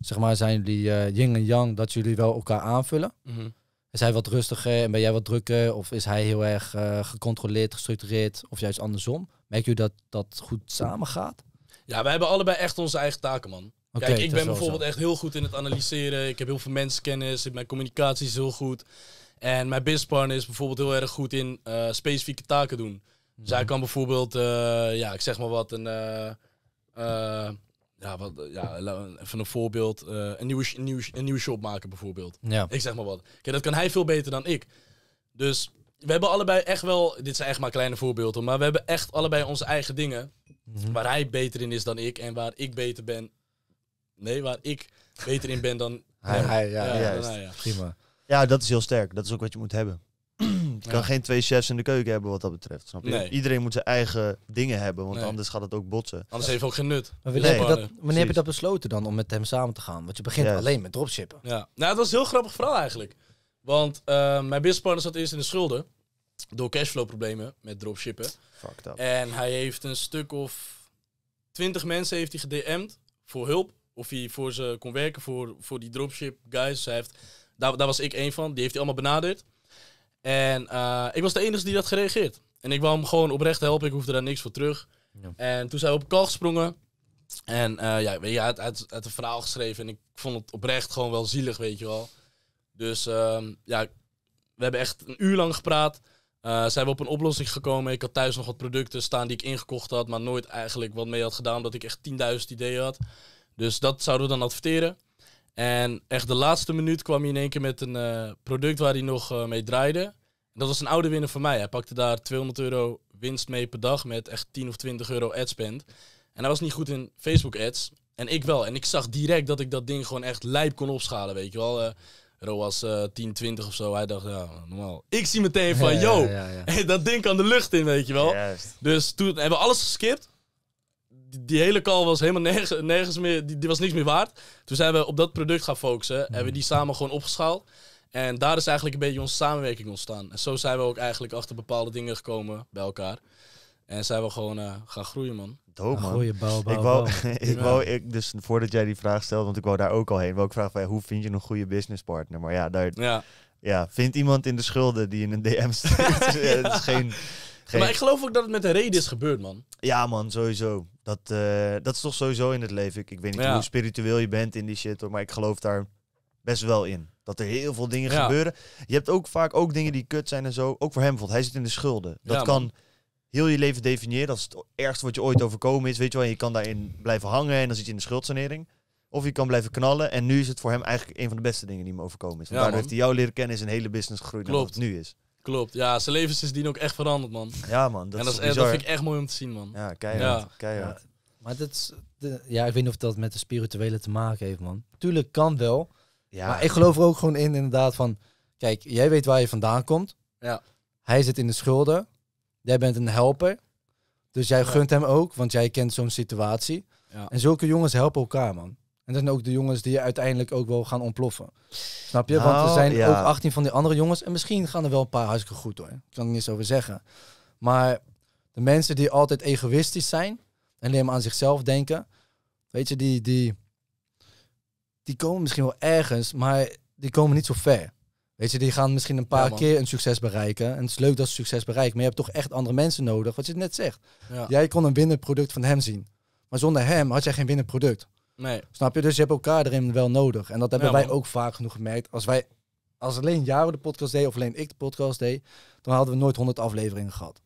Speaker 2: zeg maar, zijn jullie uh, eh, yin en yang, dat jullie wel elkaar aanvullen? Mhm. Is hij wat rustiger en ben jij wat drukker? Of is hij heel erg eh, gecontroleerd, gestructureerd of juist andersom? Merk je dat dat goed samengaat?
Speaker 1: Ja, wij hebben allebei echt onze eigen taken, man. Okay, Kijk, ik ben bijvoorbeeld echt heel goed in het analyseren. Ik heb heel veel mensenkennis. Mijn communicatie is heel goed. En mijn partner is bijvoorbeeld heel erg goed in eh, specifieke taken doen. Zij dus mhm. kan bijvoorbeeld, ja, ik zeg maar wat, een ja, wat, eh, even een voorbeeld. Eh, een, nieuwe, een, nieuwe, een nieuwe shop maken bijvoorbeeld. Ja. Ik zeg maar wat. Kijk, dat kan hij veel beter dan ik. Dus we hebben allebei echt wel... Dit zijn echt maar kleine voorbeelden. Maar we hebben echt allebei onze eigen dingen. Mhm. Waar hij beter in is dan ik. En waar ik beter ben... Nee, waar ik beter in ben dan... ja, ja, dan hij, ja, prima.
Speaker 3: Ja, dat is heel sterk. Dat is ook wat je moet hebben. Je kan geen twee chefs in de keuken hebben wat dat betreft. Snap je? Iedereen moet zijn eigen dingen hebben, want anders gaat het ook botsen. Anders heeft het ook geen nut.
Speaker 2: wanneer, heb, je dat, wanneer heb je dat besloten dan om met hem samen te gaan? Want je begint alleen met dropshippen. Ja, nou,
Speaker 1: dat was een heel grappig verhaal eigenlijk. Want uh, mijn businesspartner zat eerst in de schulden. Door cashflow-problemen met dropshippen. Fuck dat. En hij heeft een stuk of 20 mensen heeft hij gedm'd voor hulp. Of hij voor ze kon werken voor, voor die dropship guys. hij heeft, daar, daar was ik één van. Die heeft hij allemaal benaderd. En eh, ik was de enige die dat gereageerd. En ik wou hem gewoon oprecht helpen. Ik hoefde daar niks voor terug. Ja. En toen zijn we op kal gesprongen. En uh, ja, weet je, uit, uit, uit een verhaal geschreven. En ik vond het oprecht gewoon wel zielig, weet je wel. Dus ehm, ja, we hebben echt een uur lang gepraat. Uh, zijn we op een oplossing gekomen. Ik had thuis nog wat producten staan die ik ingekocht had, maar nooit eigenlijk wat mee had gedaan, omdat ik echt 10.000 ideeën had. Dus dat zouden we dan adverteren. En echt de laatste minuut kwam hij in één keer met een eh, product waar hij nog eh, mee draaide. Dat was een oude winnaar van mij. Hij pakte daar 200 euro winst mee per dag met echt 10 of 20 euro ad spend. En hij was niet goed in Facebook ads. En ik wel. En ik zag direct dat ik dat ding gewoon echt lijp kon opschalen, weet je wel. Uh, Ro was 10, 20 of zo. Hij dacht, ja, normaal. Ik zie meteen van, ja, yo, dat ding kan de lucht in, weet je wel. Dus toen hebben we alles geskipt die hele call was helemaal nergens, meer, die, was niks meer waard. Toen zijn we op dat product gaan focussen. Mhm. Hebben we die samen gewoon opgeschaald. En daar is eigenlijk een beetje onze samenwerking ontstaan. En zo zijn we ook eigenlijk achter bepaalde dingen gekomen bij elkaar. En zijn we gewoon eh, gaan groeien, man. Doop, man. Groeien, bouw, bouw, ik wou, ik wou
Speaker 3: ik, dus voordat jij die vraag stelt, want ik wou daar ook al heen, wou ik vragen van, hoe vind je een goede businesspartner? Maar ja, daar... Ja. ja. vindt iemand in de schulden die in een DM stuurt. Het is geen, maar ik
Speaker 1: geloof ook dat het met een reden is gebeurd, man.
Speaker 3: Ja, man, sowieso. Dat, eh, dat is toch sowieso in het leven. Ik, ik weet niet hoe spiritueel je bent in die shit, hoor, maar ik geloof daar best wel in. Dat er heel veel dingen gebeuren. Je hebt ook vaak ook dingen die kut zijn en zo. Ook voor hem, bijvoorbeeld. hij zit in de schulden. Dat kan heel je leven definiëren. Dat is het ergste wat je ooit overkomen is, weet je wel. je kan daarin blijven hangen en dan zit je in de schuldsanering. Of je kan blijven knallen. En nu is het voor hem eigenlijk een van de beste dingen die hem overkomen is. Want heeft hij jou leren kennen en een hele business gegroeid Klopt. wat het nu is.
Speaker 1: Klopt, ja, zijn leven is sindsdien ook echt veranderd, man. Ja, man. Dat en dat, eh, dat vind ik echt mooi om te zien, man. Ja, keihard. Ja. keihard. maar dat
Speaker 2: is, de, ja, ik weet niet of dat met de spirituele te maken heeft, man. Tuurlijk kan wel. Ja. Maar ik geloof er ook gewoon in, inderdaad, van... Kijk, jij weet waar je vandaan komt. Ja. Hij zit in de schulden. Jij bent een helper. Dus jij gunt hem ook, want jij kent zo'n situatie. Ja. En zulke jongens helpen elkaar, man. En dat zijn ook de jongens die je uiteindelijk ook wel gaan ontploffen. Snap je? Want er nou, zijn ook 18 van die andere jongens. En misschien gaan er wel een paar hartstikke goed hoor. Ik kan er niets over zeggen. Maar de mensen die altijd egoïstisch zijn. En alleen maar aan zichzelf denken. Weet je, die, die, die komen misschien wel ergens. Maar die komen niet zo ver. Weet je, die gaan misschien een paar keer een succes bereiken. En het is leuk dat ze succes bereiken. Maar je hebt toch echt andere mensen nodig. Wat je net zegt. Jij kon een winnend product van hem zien. Maar zonder hem had jij geen winnend product. Nee. Snap je? Dus je hebt elkaar erin wel nodig. En dat hebben wij ook vaak genoeg gemerkt. Als wij, als alleen Jaro de podcast deed of alleen ik de podcast deed, dan hadden we nooit 100 afleveringen gehad.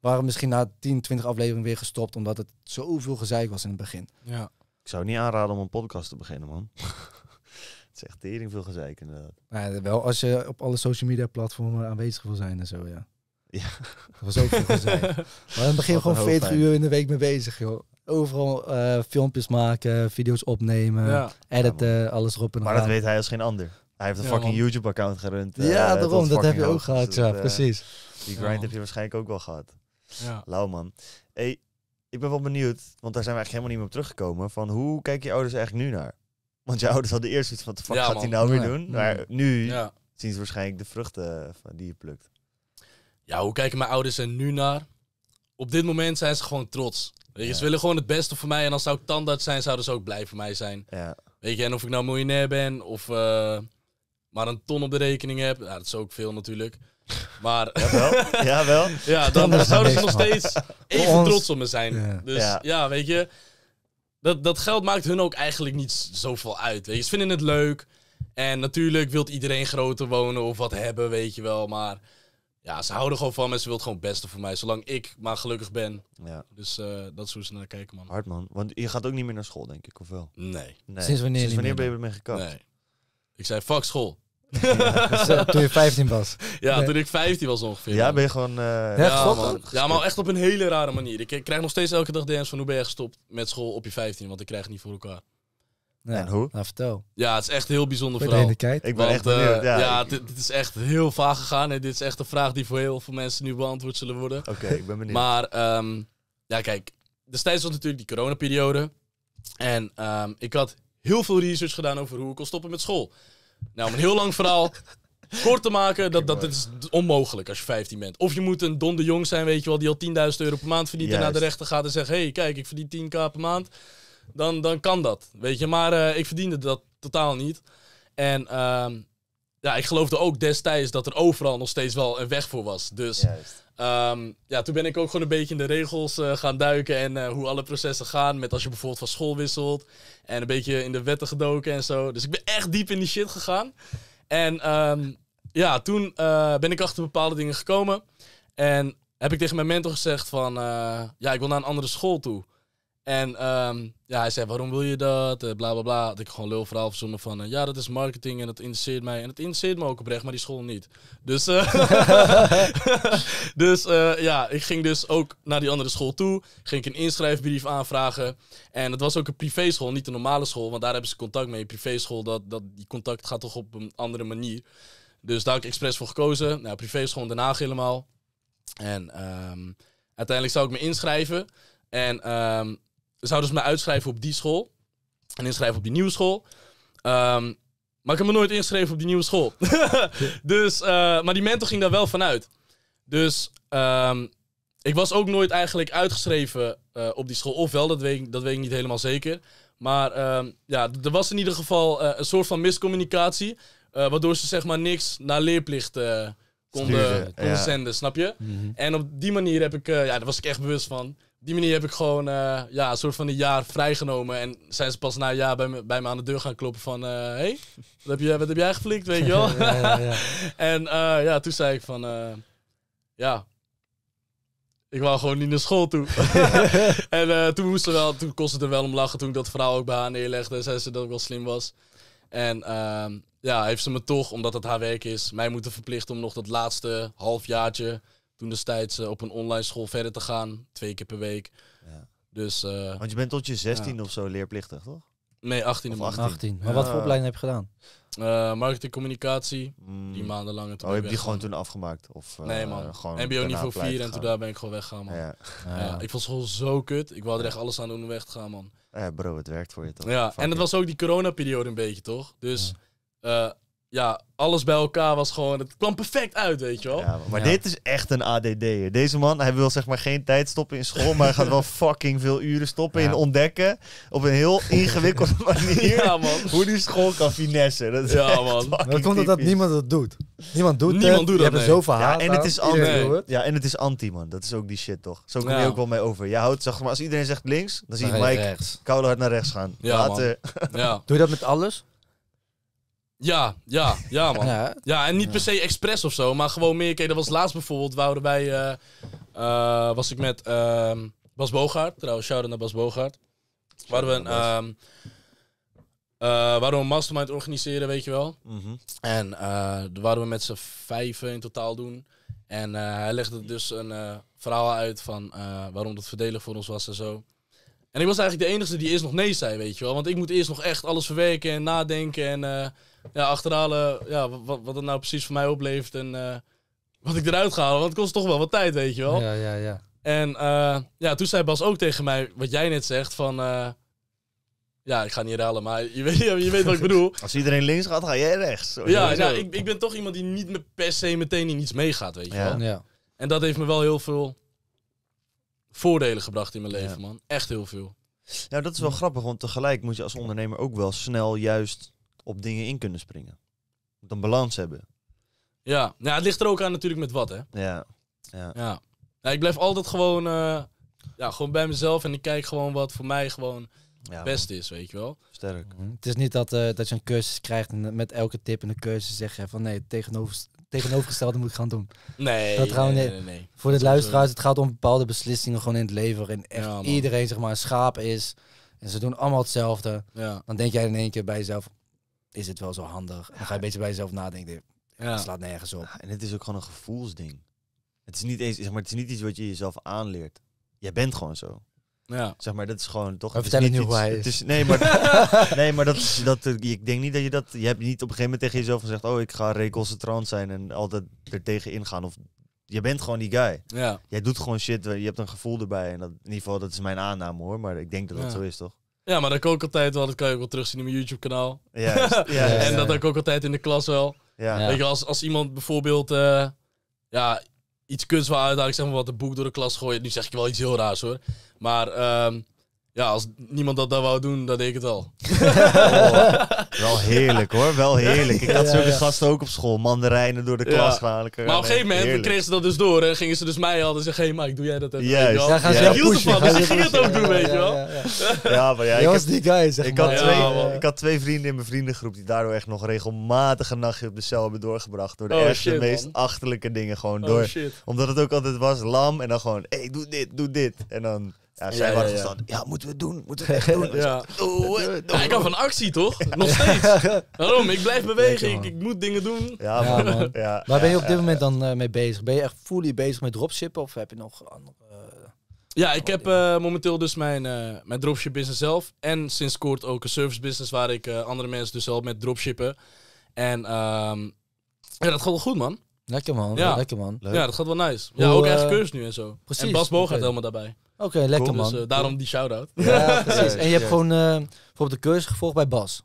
Speaker 2: We waren misschien na 10, 20 afleveringen weer gestopt, omdat het zoveel gezeik was in het begin. Ja. Ik
Speaker 3: zou niet aanraden om een podcast te beginnen, man. Het is echt tering veel gezeik
Speaker 2: inderdaad. wel als je op alle social media platformen aanwezig wil zijn en zo, ja. Ja. Dat was ook veel gezeik. maar het begin gewoon 40 uur in de week mee bezig, joh overal eh, filmpjes maken, video's opnemen, editen, alles erop en Maar dat weet hij als geen ander. Hij heeft een fucking YouTube-account
Speaker 3: gerund. ja, eh, daarom. Dat heb je ook gehad, dus, ja, eh, precies. Die grind heb je waarschijnlijk ook wel gehad. Ja. man. Hey, ik ben wel benieuwd, want daar zijn we eigenlijk helemaal niet meer op teruggekomen, van hoe kijken je ouders eigenlijk nu naar? Want je ouders hadden eerst iets van, wat fuck gaat hij nou weer doen? Maar
Speaker 1: nu zien ze waarschijnlijk de vruchten van die je plukt. Ja, hoe kijken mijn ouders er nu naar? Op dit moment zijn ze gewoon trots je, ze willen gewoon het beste voor mij. En als zou ik tandarts zijn, zouden ze ook blij voor mij zijn. Weet je, en of ik nou miljonair ben of eh, maar een ton op de rekening heb. dat is ook veel natuurlijk. Maar... Jawel. wel, ja, dan, dan zouden ze nog steeds even trots op me zijn. Dus ja, weet je dat, dat geld maakt hun ook eigenlijk niet zoveel uit. Weet je. Ze vinden het leuk. En natuurlijk wilt iedereen groter wonen of wat hebben, weet je wel. Maar ja, ze houden gewoon van mensen. Ze wil gewoon het beste voor mij. Zolang ik maar gelukkig ben. Ja. Dus eh, dat is ze naar kijken, man. Hard, man. Want je
Speaker 3: gaat ook niet meer naar school, denk ik, of wel? Nee. nee. Sinds wanneer, Sinds wanneer ben je ermee gekapt? Nee. Ik zei, fuck
Speaker 1: school. dus, toen je 15 was. Ja, toen ik 15 was ongeveer. Ja, ben je gewoon. Eh, ja, man. ja, maar echt op een hele rare manier. Ik krijg nog steeds elke dag DM's van hoe ben je gestopt met school op je 15, want ik krijg het niet voor elkaar.
Speaker 2: Ja, hoe? Nou, vertel.
Speaker 1: Ja, het is echt heel bijzonder verhaal. Ik ben Want, echt benieuwd. Eh, ja, dit, is echt heel vaag gegaan. En dit is echt een vraag die voor heel veel mensen nu beantwoord zullen worden. Oké, ik ben benieuwd. Maar ehm, ja, kijk. Destijds was natuurlijk die coronaperiode. En ehm, ik had heel veel research gedaan over hoe ik kon stoppen met school. Nou, om een heel lang verhaal kort te maken, dat, dat is onmogelijk als je 15 bent. Of je moet een donde jong zijn, weet je wel, die al 10.000 euro per maand verdient en naar de rechter gaat en zegt: hey, kijk, ik verdien 10k per maand dan, dan kan dat. Weet je, maar eh, ik verdiende dat totaal niet. En ehm, ja, ik geloofde ook destijds dat er overal nog steeds wel een weg voor was. Dus ehm, ja, toen ben ik ook gewoon een beetje in de regels eh, gaan duiken en eh, hoe alle processen gaan. Met als je bijvoorbeeld van school wisselt en een beetje in de wetten gedoken en zo. Dus ik ben echt diep in die shit gegaan. En ehm, ja, toen ben ik achter bepaalde dingen gekomen. En heb ik tegen mijn mentor gezegd van, ja, ik wil naar een andere school toe. En ehm, ja, hij zei, waarom wil je dat? Eh, bla bla bla. Had ik gewoon lul verhaal verzonnen van, eh, ja, dat is marketing en dat interesseert mij. En het interesseert me ook oprecht, maar die school niet. Dus, eh, dus ja, ik ging dus ook naar die andere school toe. Ging ik een inschrijfbrief aanvragen. En het was ook een privéschool, niet een normale school. Want daar hebben ze contact mee. Een privéschool, dat, dat, die contact gaat toch op een andere manier. Dus daar heb ik expres voor gekozen. Nou, privéschool daarna Haag helemaal. En ehm, uiteindelijk zou ik me inschrijven. En um, zouden ze me uitschrijven op die school. En inschrijven op die nieuwe school. Ehm, maar ik heb me nooit ingeschreven op die nieuwe school. dus, eh, maar die mentor ging daar wel vanuit. Dus ehm, ik was ook nooit eigenlijk uitgeschreven eh, op die school. Ofwel, dat weet, ik, dat weet ik niet helemaal zeker. Maar ehm, ja, er was in ieder geval eh, een soort van miscommunicatie. waardoor ze zeg maar niks naar leerplicht konden, konden zenden, snap je? Mhm. En op die manier heb ik, ja, daar was ik echt bewust van die manier heb ik gewoon eh, ja, een soort van een jaar vrijgenomen. En zijn ze pas na een jaar bij me, bij me aan de deur gaan kloppen van... Hé, eh, hey, wat, heb je, wat heb jij geflikt, weet je wel? ja, en eh, ja, toen zei ik van... ja, ik wou gewoon niet naar school toe. en toen, moest er wel, toen kon er wel om lachen toen ik dat verhaal ook bij haar neerlegde. En zei ze dat ik wel slim was. En ehm, ja, heeft ze me toch, omdat het haar werk is... mij moeten verplichten om nog dat laatste halfjaartje toen destijds eh, op een online school verder te gaan. Twee keer per week. Ja. Dus, eh, Want je bent tot je 16
Speaker 3: of zo leerplichtig, toch?
Speaker 1: Nee, 18 of 18. Maar wat voor opleiding heb je gedaan? Uh, marketing, communicatie, mm. die maanden lang. toen oh, je die gewoon toen
Speaker 3: afgemaakt? Of, nee man, gewoon mbo niveau 4 en toen daar ben ik gewoon weggegaan man. Ja. ja. Ik
Speaker 1: vond school zo kut, ik wou er echt alles aan doen om weg te gaan man.
Speaker 3: Ja bro, het werkt voor je
Speaker 1: toch? Ja, en het was ook die coronaperiode een beetje toch? Dus uh, ja, alles bij elkaar was gewoon... Het kwam perfect uit, weet je wel. Ja, maar dit is
Speaker 3: echt een ADD Deze man, hij wil zeg maar geen tijd stoppen in school... maar hij gaat wel fucking veel uren stoppen in ontdekken... op een heel ingewikkelde manier... Man. hoe die school kan finessen. Dat is ja, man. Dat komt omdat
Speaker 2: niemand dat doet. Niemand doet niemand het. Doet je hebt en het is anti.
Speaker 3: Ja, en het is anti, man. Dat is ook die shit, toch? Zo kom je ook wel mee over. Je houdt, zeg maar, als iedereen zegt links... dan zie je Mike koude hard naar rechts gaan. Later. Ja. Doe je dat met alles?
Speaker 1: Ja, ja, ja, man. Ja, ja en niet per se expres of zo, maar gewoon meer. Kijk, dat was laatst bijvoorbeeld, wouden wij. Eh, eh, was ik met ehm, Bas Boogaard trouwens, shout-out naar Bas Boogaard waren we een. Ehm, eh, we een mastermind organiseren, weet je wel. Mhm. En daar waren we met z'n vijven in totaal doen. En hij legde dus een verhaal uit van waarom dat verdelig voor ons was en zo. En ik was eigenlijk de enige die eerst nog nee zei, weet je wel. Want ik moet eerst nog echt alles verwerken en nadenken en ja, achterhalen ja, wat, wat het nou precies voor mij oplevert en eh, wat ik eruit ga halen. Want het kost toch wel wat tijd, weet je wel. Ja, ja, ja. En eh, ja, toen zei Bas ook tegen mij, wat jij net zegt, van... Eh, ja, ik ga niet herhalen, maar je weet, je weet wat ik bedoel.
Speaker 3: Als iedereen links gaat, ga jij rechts. Zo, ja, nou, ik,
Speaker 1: ik ben toch iemand die niet met per se meteen in iets meegaat, weet je wel. Ja. En dat heeft me wel heel veel voordelen gebracht in mijn leven, man. Echt heel veel. Nou, dat is wel
Speaker 3: grappig, want tegelijk moet je als ondernemer ook wel snel juist op dingen in kunnen springen. Moet een balans hebben.
Speaker 1: Ja, nou, het ligt er ook aan natuurlijk met wat, hè? Ja. Ja. ja. Nou, ik blijf altijd gewoon, eh, ja, gewoon bij mezelf en ik kijk gewoon wat voor mij gewoon ja, het beste is, weet je wel.
Speaker 3: Sterk.
Speaker 2: Mhm. Het is niet dat, eh, dat je een cursus krijgt en met elke tip en een cursus zeg je van nee, tegenover, tegenovergestelde moet ik gaan doen. Nee, dat nee, nee, nee, Voor de luisteraars, het gaat om bepaalde beslissingen gewoon in het leven. waarin echt iedereen zeg maar een schaap is en ze doen allemaal hetzelfde. Ja. Dan denk jij in één keer bij jezelf, is het wel zo handig. Dan ga je beter bij jezelf nadenken. Ja. slaat nergens op. Ah, en het is ook gewoon een gevoelsding. Het is niet eens, zeg maar,
Speaker 3: het is niet iets wat je jezelf aanleert. Jij bent gewoon zo. Ja. Zeg maar, dat is gewoon toch. Vertel het niet hoe hij is. nee, maar, nee, maar dat, is, dat, eh, ik denk niet dat je dat. Je hebt niet op een gegeven moment tegen jezelf gezegd: Oh, ik ga recalcitrant zijn en altijd er tegen ingaan. Of je bent gewoon die guy. Ja. Jij doet gewoon shit. Je hebt een gevoel erbij. En dat, in ieder geval, dat is mijn aanname hoor. Maar ik denk dat dat zo is, toch?
Speaker 1: Ja, maar dat ik ook altijd wel, dat kan je ook wel terugzien in mijn YouTube-kanaal. Yes. yes. en dat ik ook altijd in de klas wel. Ja. Weet je, als, als iemand bijvoorbeeld eh, ja, iets kunst wil ik zeg maar wat een boek door de klas gooien. Nu zeg ik wel iets heel raars hoor. Maar ehm, ja, als niemand dat, dan wou doen, dan deed ik het al. Oh, wel heerlijk hoor, wel heerlijk. Ik had zulke gasten
Speaker 3: ook op school, mandarijnen door de klas gaan. Maar op een gegeven moment
Speaker 1: kregen ze dat dus door en gingen ze dus mij al en zeggen: Hé hey, Mike, doe jij dat even? Juist. Ja, gaan ze ja. van hield dus ik ging het ook doen, weet je wel. Ja, maar ja. Ik was die guy, zeg ik had, twee,
Speaker 3: ik had twee vrienden in mijn vriendengroep die daardoor echt nog regelmatig een nachtje op de cel hebben doorgebracht. Door de oh, de meest achterlijke dingen gewoon oh, door. shit. Omdat het ook altijd was, lam en dan gewoon: Hé, doe dit, doe dit. En dan... Ja, zij waren ja, ja. moeten we het doen? Moeten we het echt doen?
Speaker 1: ja. Doe het, doe ja, ik van actie, toch? Nog steeds. Waarom? Ik blijf bewegen. Ik, ik, moet dingen doen. Ja, man. Waar ben je op dit
Speaker 2: moment dan eh, mee bezig? Ben je echt fully bezig met dropshippen? Of heb je nog andere... Eh,
Speaker 1: ja, ik heb eh, momenteel dus mijn, mijn dropship business zelf. En sinds kort ook een service business waar ik andere mensen dus help met dropshippen. En ehm, ja, dat gaat wel goed, man. Lekker man, lekker man. Ja, dat gaat wel nice. ja, ook echt cursus nu en zo. Precies. En Bas Boog gaat helemaal daarbij. Oké, lekker dus, man. Dus daarom die shout-out. Ja, precies. En je hebt
Speaker 2: gewoon eh, bijvoorbeeld de cursus gevolgd bij Bas?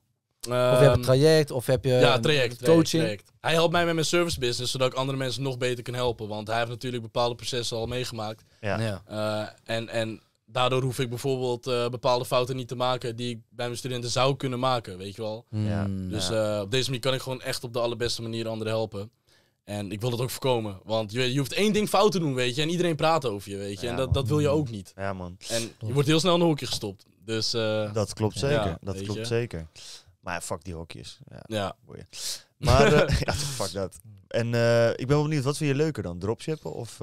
Speaker 2: of je hebt een ehm, traject, of heb je ja, traject, coaching? Traject.
Speaker 1: Hij helpt mij met mijn service business, zodat ik andere mensen nog beter kan helpen. Want hij heeft natuurlijk bepaalde processen al meegemaakt. Ja. Eh, en, en daardoor hoef ik bijvoorbeeld bepaalde fouten niet te maken die ik bij mijn studenten zou kunnen maken, weet je wel. Ja, hmm, dus op deze manier kan ik gewoon echt op de allerbeste manier anderen helpen. En ik wil dat ook voorkomen. Want je, je, hoeft één ding fout te doen, weet je. En iedereen praat over je, weet je. en dat, dat wil je ook niet. Ja, man. En je wordt heel snel een hokje gestopt. Dus, eh, dat
Speaker 3: klopt zeker. dat klopt zeker. Maar fuck die hokjes. Ja. ja. Maar eh, ja, fuck dat. En eh, ik ben wel benieuwd, wat vind je leuker dan? Dropshippen of,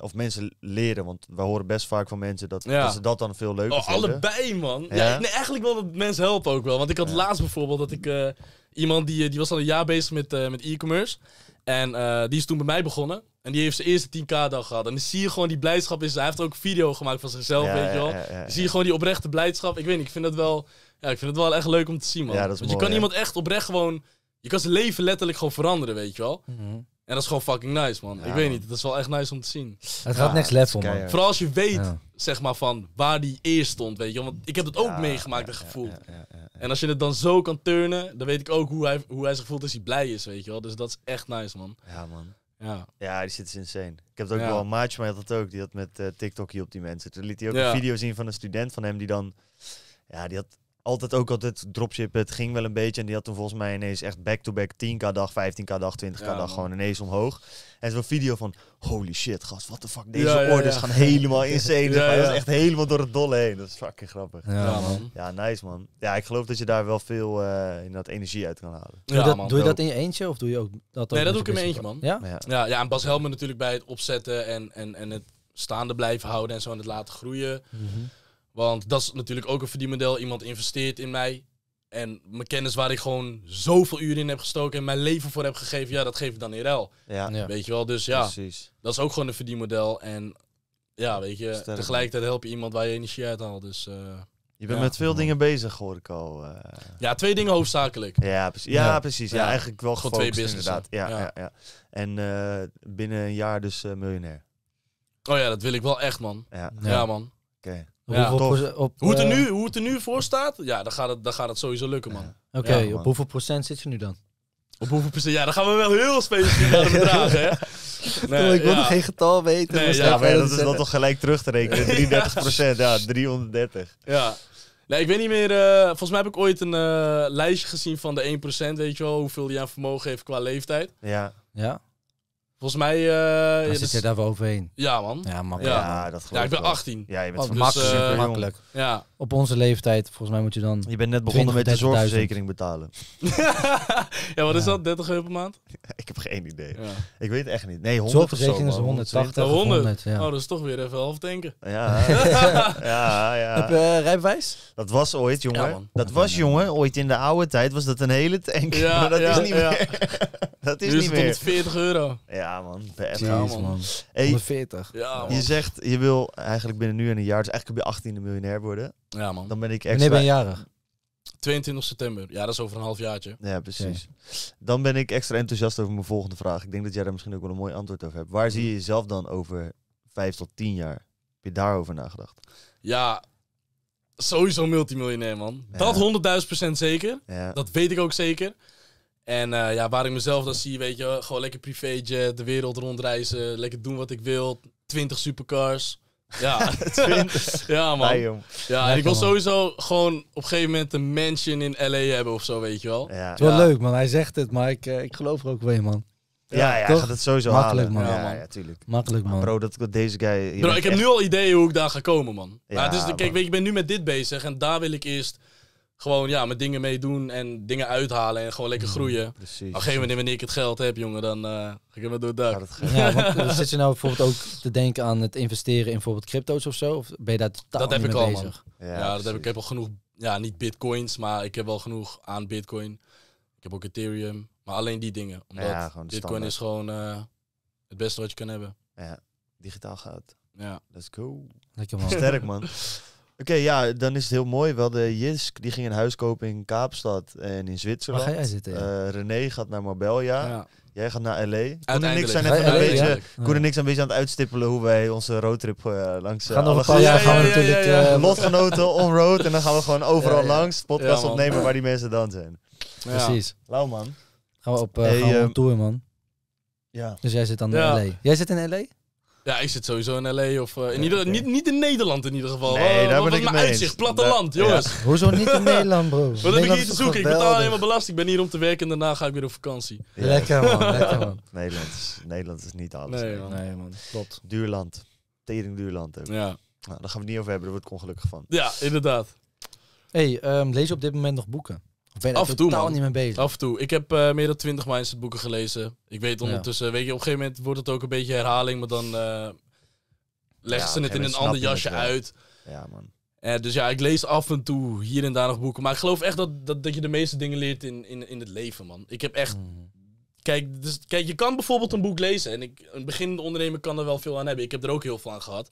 Speaker 3: of mensen leren? Want we horen best vaak van mensen dat, dat ze dat dan veel leuker oh, vinden. Allebei, man. Ja?
Speaker 1: eigenlijk wel dat mensen helpen ook wel. Want ik had laatst bijvoorbeeld dat ik iemand die, die was al een jaar bezig met, met e-commerce. En eh, die is toen bij mij begonnen. En die heeft zijn eerste 10k-dag gehad. En dan zie je gewoon die blijdschap is. Hij heeft ook een video gemaakt van zichzelf, weet je wel. Ja, zie je gewoon die oprechte blijdschap. Ik weet niet, ik vind dat wel, ja, ik vind het wel echt leuk om te zien, man. Want mooi, je kan iemand echt oprecht gewoon... Je kan zijn leven letterlijk gewoon veranderen, weet je wel. Mhm. En dat is gewoon fucking nice, man. ik weet niet, dat is wel echt nice om te zien. Het gaat niks level, man. Vooral als je weet, zeg maar, van waar die eerst stond, weet je. Want ik heb dat ook meegemaakt, dat gevoel. En als je het dan zo kan turnen, dan weet ik ook hoe hij, hoe hij zich voelt als hij blij is, weet je wel. Dus dat is echt nice, man. Ja, man. Ja. ja, die zit is insane. Ik heb het ook ja. wel een
Speaker 3: maatje, maar had dat ook. Die had met eh, TikTok hier op die mensen. Toen liet hij ook een video zien van een student van hem die dan... Ja, die had altijd ook altijd dropshippen. Het ging wel een beetje. En die had toen volgens mij ineens echt back-to-back -back to back 10 k dag, 15k dag, 20k dag. Gewoon ineens omhoog. En zo'n video van, holy shit gast, wat de fuck. Deze ja, orders gaan helemaal insane. Dat is echt helemaal door het dolle heen. Dat is fucking grappig. Ja, man. Ja, nice man. Ja, ik geloof dat je daar wel veel eh, in dat energie uit kan halen. doe, je dat, doe je dat in
Speaker 2: je eentje of doe je ook dat? nee, dat doe ik in mijn eentje man. Ja?
Speaker 1: Ja, ja, en Bas me natuurlijk bij het opzetten en, en, en het staande blijven houden en zo en het laten groeien. Mhm. Want dat is natuurlijk ook een verdienmodel. Iemand investeert in mij. En mijn kennis waar ik gewoon zoveel uren in heb gestoken en mijn leven voor heb gegeven, ja, dat geef ik dan in Ja. Weet je wel, dus ja, Precies. dat is ook gewoon een verdienmodel. En ja, weet je, tegelijkertijd help je iemand waar je energie al. Dus, eh, je bent met veel
Speaker 3: dingen bezig, hoor ik al. Eh.
Speaker 1: Ja, twee dingen hoofdzakelijk. Ja, precies. Ja, precies. Ja, eigenlijk wel gewoon twee business. Inderdaad. Ja,
Speaker 3: ja. En eh, binnen een jaar dus miljonair.
Speaker 1: Oh ja, dat wil ik wel echt, man. Ja, man. Oké hoe, het er eh, nu, hoe het nu voor staat, ja, dan gaat het, dan gaat het sowieso lukken, man. Oké, op
Speaker 2: hoeveel procent zit je nu dan? Op hoeveel
Speaker 1: procent? Ja, dan gaan we wel heel specifiek naar de bedragen, hè? Nee, ik wil nog geen getal weten. Nee, dus ja, maar dat is dan toch gelijk terug
Speaker 3: te rekenen. 33 procent, ja, 330.
Speaker 1: Ja. Nee, ik weet niet meer. Eh, volgens mij heb ik ooit een eh, lijstje gezien van de 1%, weet je wel, hoeveel die aan vermogen heeft qua leeftijd.
Speaker 2: Ja. Ja.
Speaker 1: Volgens mij... Uh, ja, zit je dus- daar wel overheen. Ja, man. Ja, makkelijk. Ja, dat geloof ja ik ben 18. Ja, je bent dus, eh, makkelijk. Ja,
Speaker 2: op onze leeftijd, volgens mij moet je dan... Je bent net begonnen met de zorgverzekering betalen.
Speaker 1: ja, wat is dat? 30 euro per maand?
Speaker 3: ik heb geen idee. Ja. Ik weet het echt niet. Nee, 100 Zorgverzekering is 180 100. Ja. Oh,
Speaker 1: dat is toch weer even half denken. Ja, ja, ja. Heb je
Speaker 3: eh, rijbewijs? Dat was ooit, jongen. dat was, jongen, ooit in de oude tijd was dat een hele tank. Ja, dat is niet meer. dat is niet meer. 40 euro. Ja, man. Jeez, man. man. 140. Ja, man. Je zegt, je wil eigenlijk binnen nu en een jaar, dus eigenlijk kun je 18e miljonair worden. Ja, man. Dan ben ik extra... Wanneer ben jarig?
Speaker 1: 22 september. Ja, dat is over een half jaartje. Ja, precies.
Speaker 3: Dan ben ik extra enthousiast over mijn volgende vraag. Ik denk dat jij daar misschien ook wel een mooi antwoord over hebt. Waar zie je jezelf dan over vijf tot tien jaar? Heb je daarover nagedacht?
Speaker 1: Ja, sowieso multimiljonair, man. Ja. Dat 100.000% zeker. Dat weet ik ook zeker. En eh, ja, waar ik mezelf dan zie, weet je, gewoon lekker privéjet, de wereld rondreizen, lekker doen wat ik wil, 20 supercars. Ja, ja man. ja, en ik wil sowieso gewoon op een gegeven moment een mansion in LA hebben of zo, weet je wel. Ja. Het is wel leuk,
Speaker 2: man. Hij zegt het, maar ik, eh, ik geloof er ook weer, man. Ja, ja, gaat het sowieso Makkelijk, halen. Man. Ja,
Speaker 1: Ja, tuurlijk.
Speaker 3: Makkelijk, man. Bro, dat, deze
Speaker 1: guy... Bro, ik heb nu al ideeën hoe ik daar ga komen, man. Ja, maar het is, kijk, weet je, ik ben nu met dit bezig en daar wil ik eerst gewoon ja, met dingen meedoen en dingen uithalen en gewoon lekker mm, groeien. Precies. Op een gegeven moment wanneer ik het geld heb, jongen, dan uh, ga ik hem door het dak. Ja, want, zit je nou bijvoorbeeld
Speaker 2: ook te denken aan het investeren in bijvoorbeeld crypto's of zo? Of ben je daar dat heb ik al, bezig? Man. Ja, dat heb ik. ik
Speaker 1: heb al genoeg, ja, niet bitcoins, maar ik heb wel genoeg aan bitcoin. Ik heb ook Ethereum, maar alleen die dingen. Omdat ja, bitcoin standaard. is gewoon eh, het beste wat je kan hebben. Ja, digitaal gaat. Ja. Let's go. Lekker man. Sterk man.
Speaker 3: Oké, ja, dan is het heel mooi. Wel de Jisk, die ging een huis kopen in Kaapstad en in Zwitserland. Waar ga jij zitten? Eh, René gaat naar Marbella. Ja. Jij gaat naar LA. Koen en ik zijn even een beetje, aan het uitstippelen hoe wij onze roadtrip eh, langs gaan. Eh, gaan we natuurlijk uh, lotgenoten road en dan gaan we gewoon overal langs podcast opnemen waar die mensen dan zijn. Precies.
Speaker 2: Lauw man. Gaan
Speaker 3: we op, hey,
Speaker 1: ehm, tour man. Ja.
Speaker 2: Dus jij zit aan LA. Jij zit in LA?
Speaker 1: Ja, is het sowieso in L.A. of eh, in ieder, niet, niet in Nederland in ieder geval. Nee, oh, daar ben mijn uitzicht, platteland, jongens. Hoezo niet in Nederland, bro? Wat heb ik hier te zoeken? Ik betaal helemaal belasting. Ik ben hier om te werken en daarna ga ik weer op vakantie. Lekker, man. Lekker, man.
Speaker 3: Nederland, is, Nederland is niet alles. Nee, man. Nee, man. Klopt. Duurland. Tering duurland. Ja. Nou, daar gaan we het niet over hebben. Daar wordt ik ongelukkig van.
Speaker 1: Ja, inderdaad.
Speaker 2: hey, ehm, lees je op dit moment nog boeken? Af en toe, man. niet mee bezig? Af
Speaker 1: en toe. Ik heb eh, meer dan twintig boeken gelezen. Ik weet ondertussen, weet je, op een gegeven moment wordt het ook een beetje herhaling, maar dan eh, leggen ze het in een ander jasje uit. Ja, man. Eh, dus ja, ik lees af en toe hier en daar nog boeken. Maar ik geloof echt dat, dat, dat je de meeste dingen leert in, in, in het leven, man. Ik heb echt. Mhm. Kijk, dus, kijk, je kan bijvoorbeeld een boek lezen. En ik, een beginnende ondernemer kan er wel veel aan hebben. Ik heb er ook heel veel aan gehad.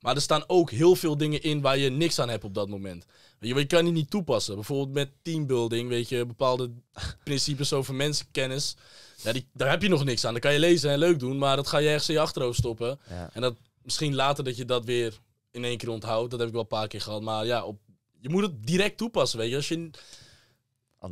Speaker 1: Maar er staan ook heel veel dingen in waar je niks aan hebt op dat moment. Je, kan die niet toepassen. Bijvoorbeeld met teambuilding, weet je, bepaalde principes over mensenkennis. Ja, die, daar heb je nog niks aan. Dat kan je lezen en leuk doen, maar dat ga je ergens in je achterhoofd stoppen. En dat, misschien later dat je dat weer in één keer onthoudt. Dat heb ik wel een paar keer gehad. Maar ja, op, je moet het direct toepassen, weet je. Als je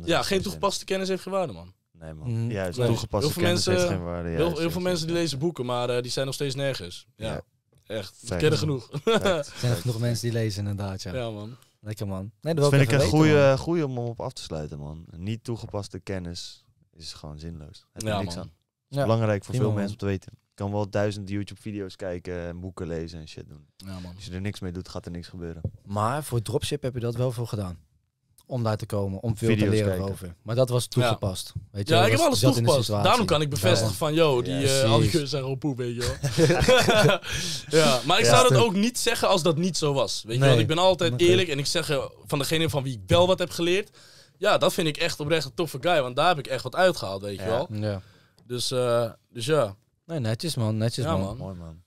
Speaker 1: ja, geen toegepaste kennis heeft gewaarde, man. Nee, man. Mhm. Juist, toegepaste heel veel kennis mensen, heeft geen waarde. heel, veel mensen die lezen boeken, maar eh, die zijn nog steeds nergens. Ja. Echt, kennen genoeg. Er zijn genoeg mensen die lezen, inderdaad, ja. Ja, man.
Speaker 2: Lekker man. Nee, dat, vind ik een goede,
Speaker 3: goede om op af te sluiten, man. Niet toegepaste kennis is gewoon zinloos. Daar ja, niks aan. belangrijk voor veel mensen om te weten. Ik kan wel duizend YouTube-video's kijken en boeken lezen en shit doen. Ja, man. Als je er niks mee doet, gaat er niks gebeuren.
Speaker 2: Maar voor dropship heb je dat wel voor gedaan om daar te komen, om veel te leren over. Maar dat was toegepast. Ja. Weet je, ja, ik heb alles toegepast. Daarom kan ik bevestigen van, yo, die, ja, uh, eh, al die
Speaker 1: zijn roepoe weet je wel. ja, maar ik zou dat ook niet zeggen als dat niet zo was. Weet je ik ben altijd eerlijk en ik zeg van degene van wie ik wel wat heb geleerd. Ja, dat vind ik echt oprecht een toffe guy, want daar heb ik echt wat uitgehaald, weet je wel. Dus, eh, dus ja. Nee,
Speaker 2: netjes man, netjes man. man. Mooi man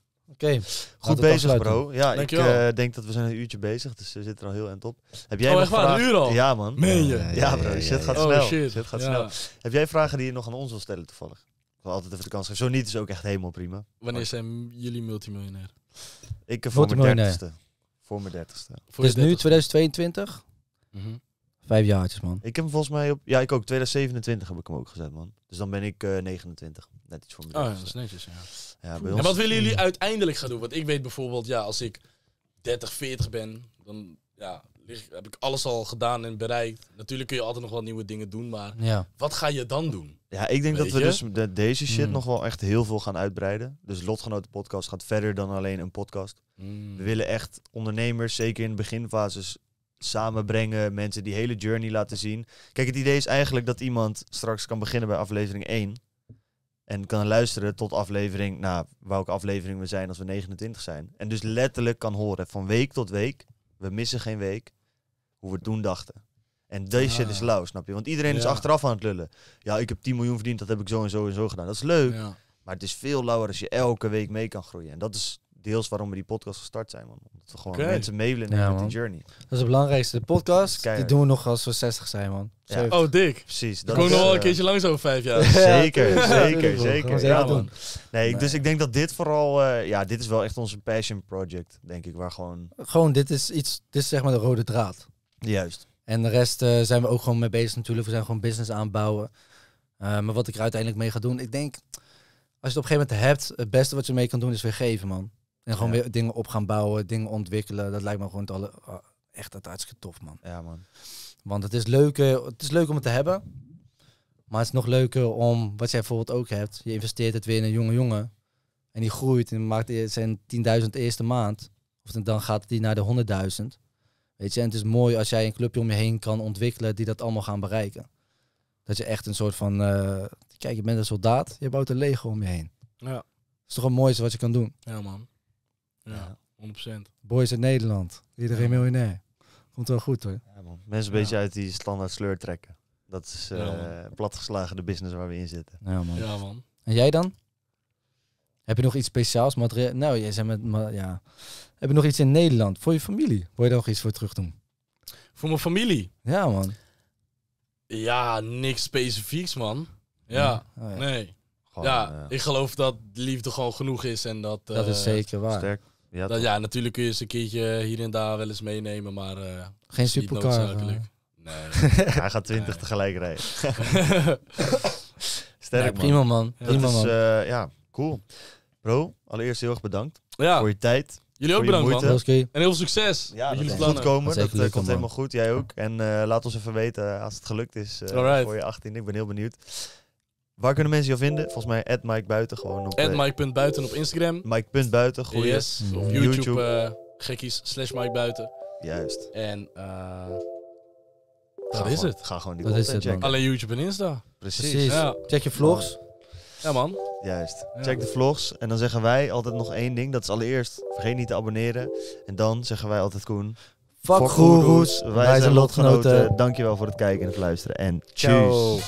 Speaker 2: okay. goed bezig, bro.
Speaker 3: Ja, ik eh, denk dat we zijn een uurtje bezig, dus we zitten er al heel eind op. Heb jij oh, nog vragen? Een uur al? Ja, man. Meen je? Ja, bro. Oh, shit gaat snel. Shit gaat snel. Heb jij vragen die je nog aan ons wil stellen toevallig? Ik wil altijd even de kans geven. Zo niet is ook echt helemaal prima.
Speaker 1: Wanneer zijn jullie multimiljonair? Ik eh, voor mijn dertigste. Voor mijn dertigste. Dus nu
Speaker 2: 2022? Vijf jaartjes, man.
Speaker 3: Ik heb hem volgens mij op... Ja, ik ook. 2027 heb ik hem ook gezet, man. Dus dan ben ik uh, eh, 29 net iets voor me. Oh, netjes, ja. ja en wat willen jullie
Speaker 1: uiteindelijk gaan doen? Want ik weet bijvoorbeeld, ja, als ik 30, 40 ben, dan ja, heb ik alles al gedaan en bereikt. Natuurlijk kun je altijd nog wel nieuwe dingen doen, maar wat ga je dan doen? Ja, ik denk dat we dus deze shit hmm. nog
Speaker 3: wel echt heel veel gaan uitbreiden. Dus Lotgenoten Podcast gaat verder dan alleen een podcast. Hmm. We willen echt ondernemers, zeker in de beginfases, samenbrengen, mensen die hele journey laten zien. Kijk, het idee is eigenlijk dat iemand straks kan beginnen bij aflevering 1. En kan luisteren tot aflevering, nou, welke aflevering we zijn als we 29 zijn. En dus letterlijk kan horen van week tot week, we missen geen week, hoe we toen dachten. En deze ah. shit is lauw, snap je? Want iedereen is achteraf aan het lullen. Ja, ik heb 10 miljoen verdiend, dat heb ik zo en zo en zo gedaan. Dat is leuk. Maar het is veel lauwer als je elke week mee kan groeien. En dat is deels waarom we die podcast gestart zijn. Man. Omdat we gewoon mensen mee willen met die
Speaker 2: journey. Dat is het belangrijkste. De podcast, die doen we nog als we 60 zijn, man. Ja. Oh, dik.
Speaker 3: Precies. Dat komt nog wel eh, een keertje langs over vijf jaar. zeker, zeker, zeker. Ja, man. Nee, dus ik denk dat dit vooral... Eh, ja, dit is wel echt onze
Speaker 2: passion project, denk ik. Waar gewoon... Gewoon, dit is iets... Dit is zeg maar de rode draad. Juist. En de rest eh, zijn we ook gewoon mee bezig natuurlijk. We zijn gewoon business aanbouwen. maar wat ik er uiteindelijk mee ga doen... Ik denk, als je het op een gegeven moment hebt... Het beste wat je mee kan doen is weer geven, man. En gewoon weer dingen op gaan bouwen, dingen ontwikkelen. Dat lijkt me gewoon alle, ah, echt het hartstikke tof, man. Ja, man. Want het is, leuk, het is leuk om het te hebben. Maar het is nog leuker om, wat jij bijvoorbeeld ook hebt, je investeert het weer in een jonge jongen. En die groeit en maakt zijn 10.000 eerste maand. Of dan gaat die naar de 100.000. Weet je, en het is mooi als jij een clubje om je heen kan ontwikkelen die dat allemaal gaan bereiken. Dat je echt een soort van, eh, kijk, je bent een soldaat, je bouwt een leger om je heen. Ja. Dat is toch het mooiste wat je kan doen.
Speaker 1: Ja, man. Ja, 100%.
Speaker 2: Boys in Nederland. Iedereen miljonair. Komt wel goed hoor. Man.
Speaker 3: Mensen een beetje uit die standaard sleur trekken. Dat is eh, platgeslagen de business waar we in zitten. Ja
Speaker 2: man. Ja, man. En jij dan? Heb je nog iets speciaals? met Nou, jij zei met, maar, ja. Heb je nog iets in Nederland voor je familie? Wil je nog iets voor terug doen?
Speaker 1: Voor mijn familie? Ja, man. Ja, niks specifieks, man. Oh, ja, nee. Gewoon, ja, eh, ik geloof dat liefde gewoon genoeg is en dat... Dat is eh, zeker waar. Sterk. Ja, ja, natuurlijk kun je eens een keertje eh, hier en daar wel eens meenemen, maar... Eh, Geen supercar. Eh. Nee. Hij gaat 20 tegelijk rijden. Sterk, prima, man. is,
Speaker 3: ja, cool. Bro, allereerst heel erg bedankt voor je tijd. Jullie ook bedankt, man. En heel veel succes ja, jullie plannen. Goed komen, dat, komt helemaal goed. Jij ook. En laat ons even weten als het gelukt is voor je 18 Ik ben heel benieuwd. Waar kunnen mensen jou vinden? Volgens mij at Mike Buiten gewoon op... At eh, Mike.buiten op Instagram. Mike.buiten, goeie. Yes, mhm.
Speaker 1: op YouTube, eh, gekkies, slash Mike Buiten. Juist. En uh, dat is het. Ga gewoon die dat content checken. Alleen YouTube en Insta. Precies. Check je vlogs. Ja man.
Speaker 3: Juist. Check de vlogs. En dan zeggen wij altijd nog één ding. Dat is allereerst, vergeet niet te abonneren. En dan zeggen wij altijd Koen... Fuck goeroes, wij, wij zijn lotgenoten. lotgenoten. Dankjewel voor het kijken en het luisteren. En ciao.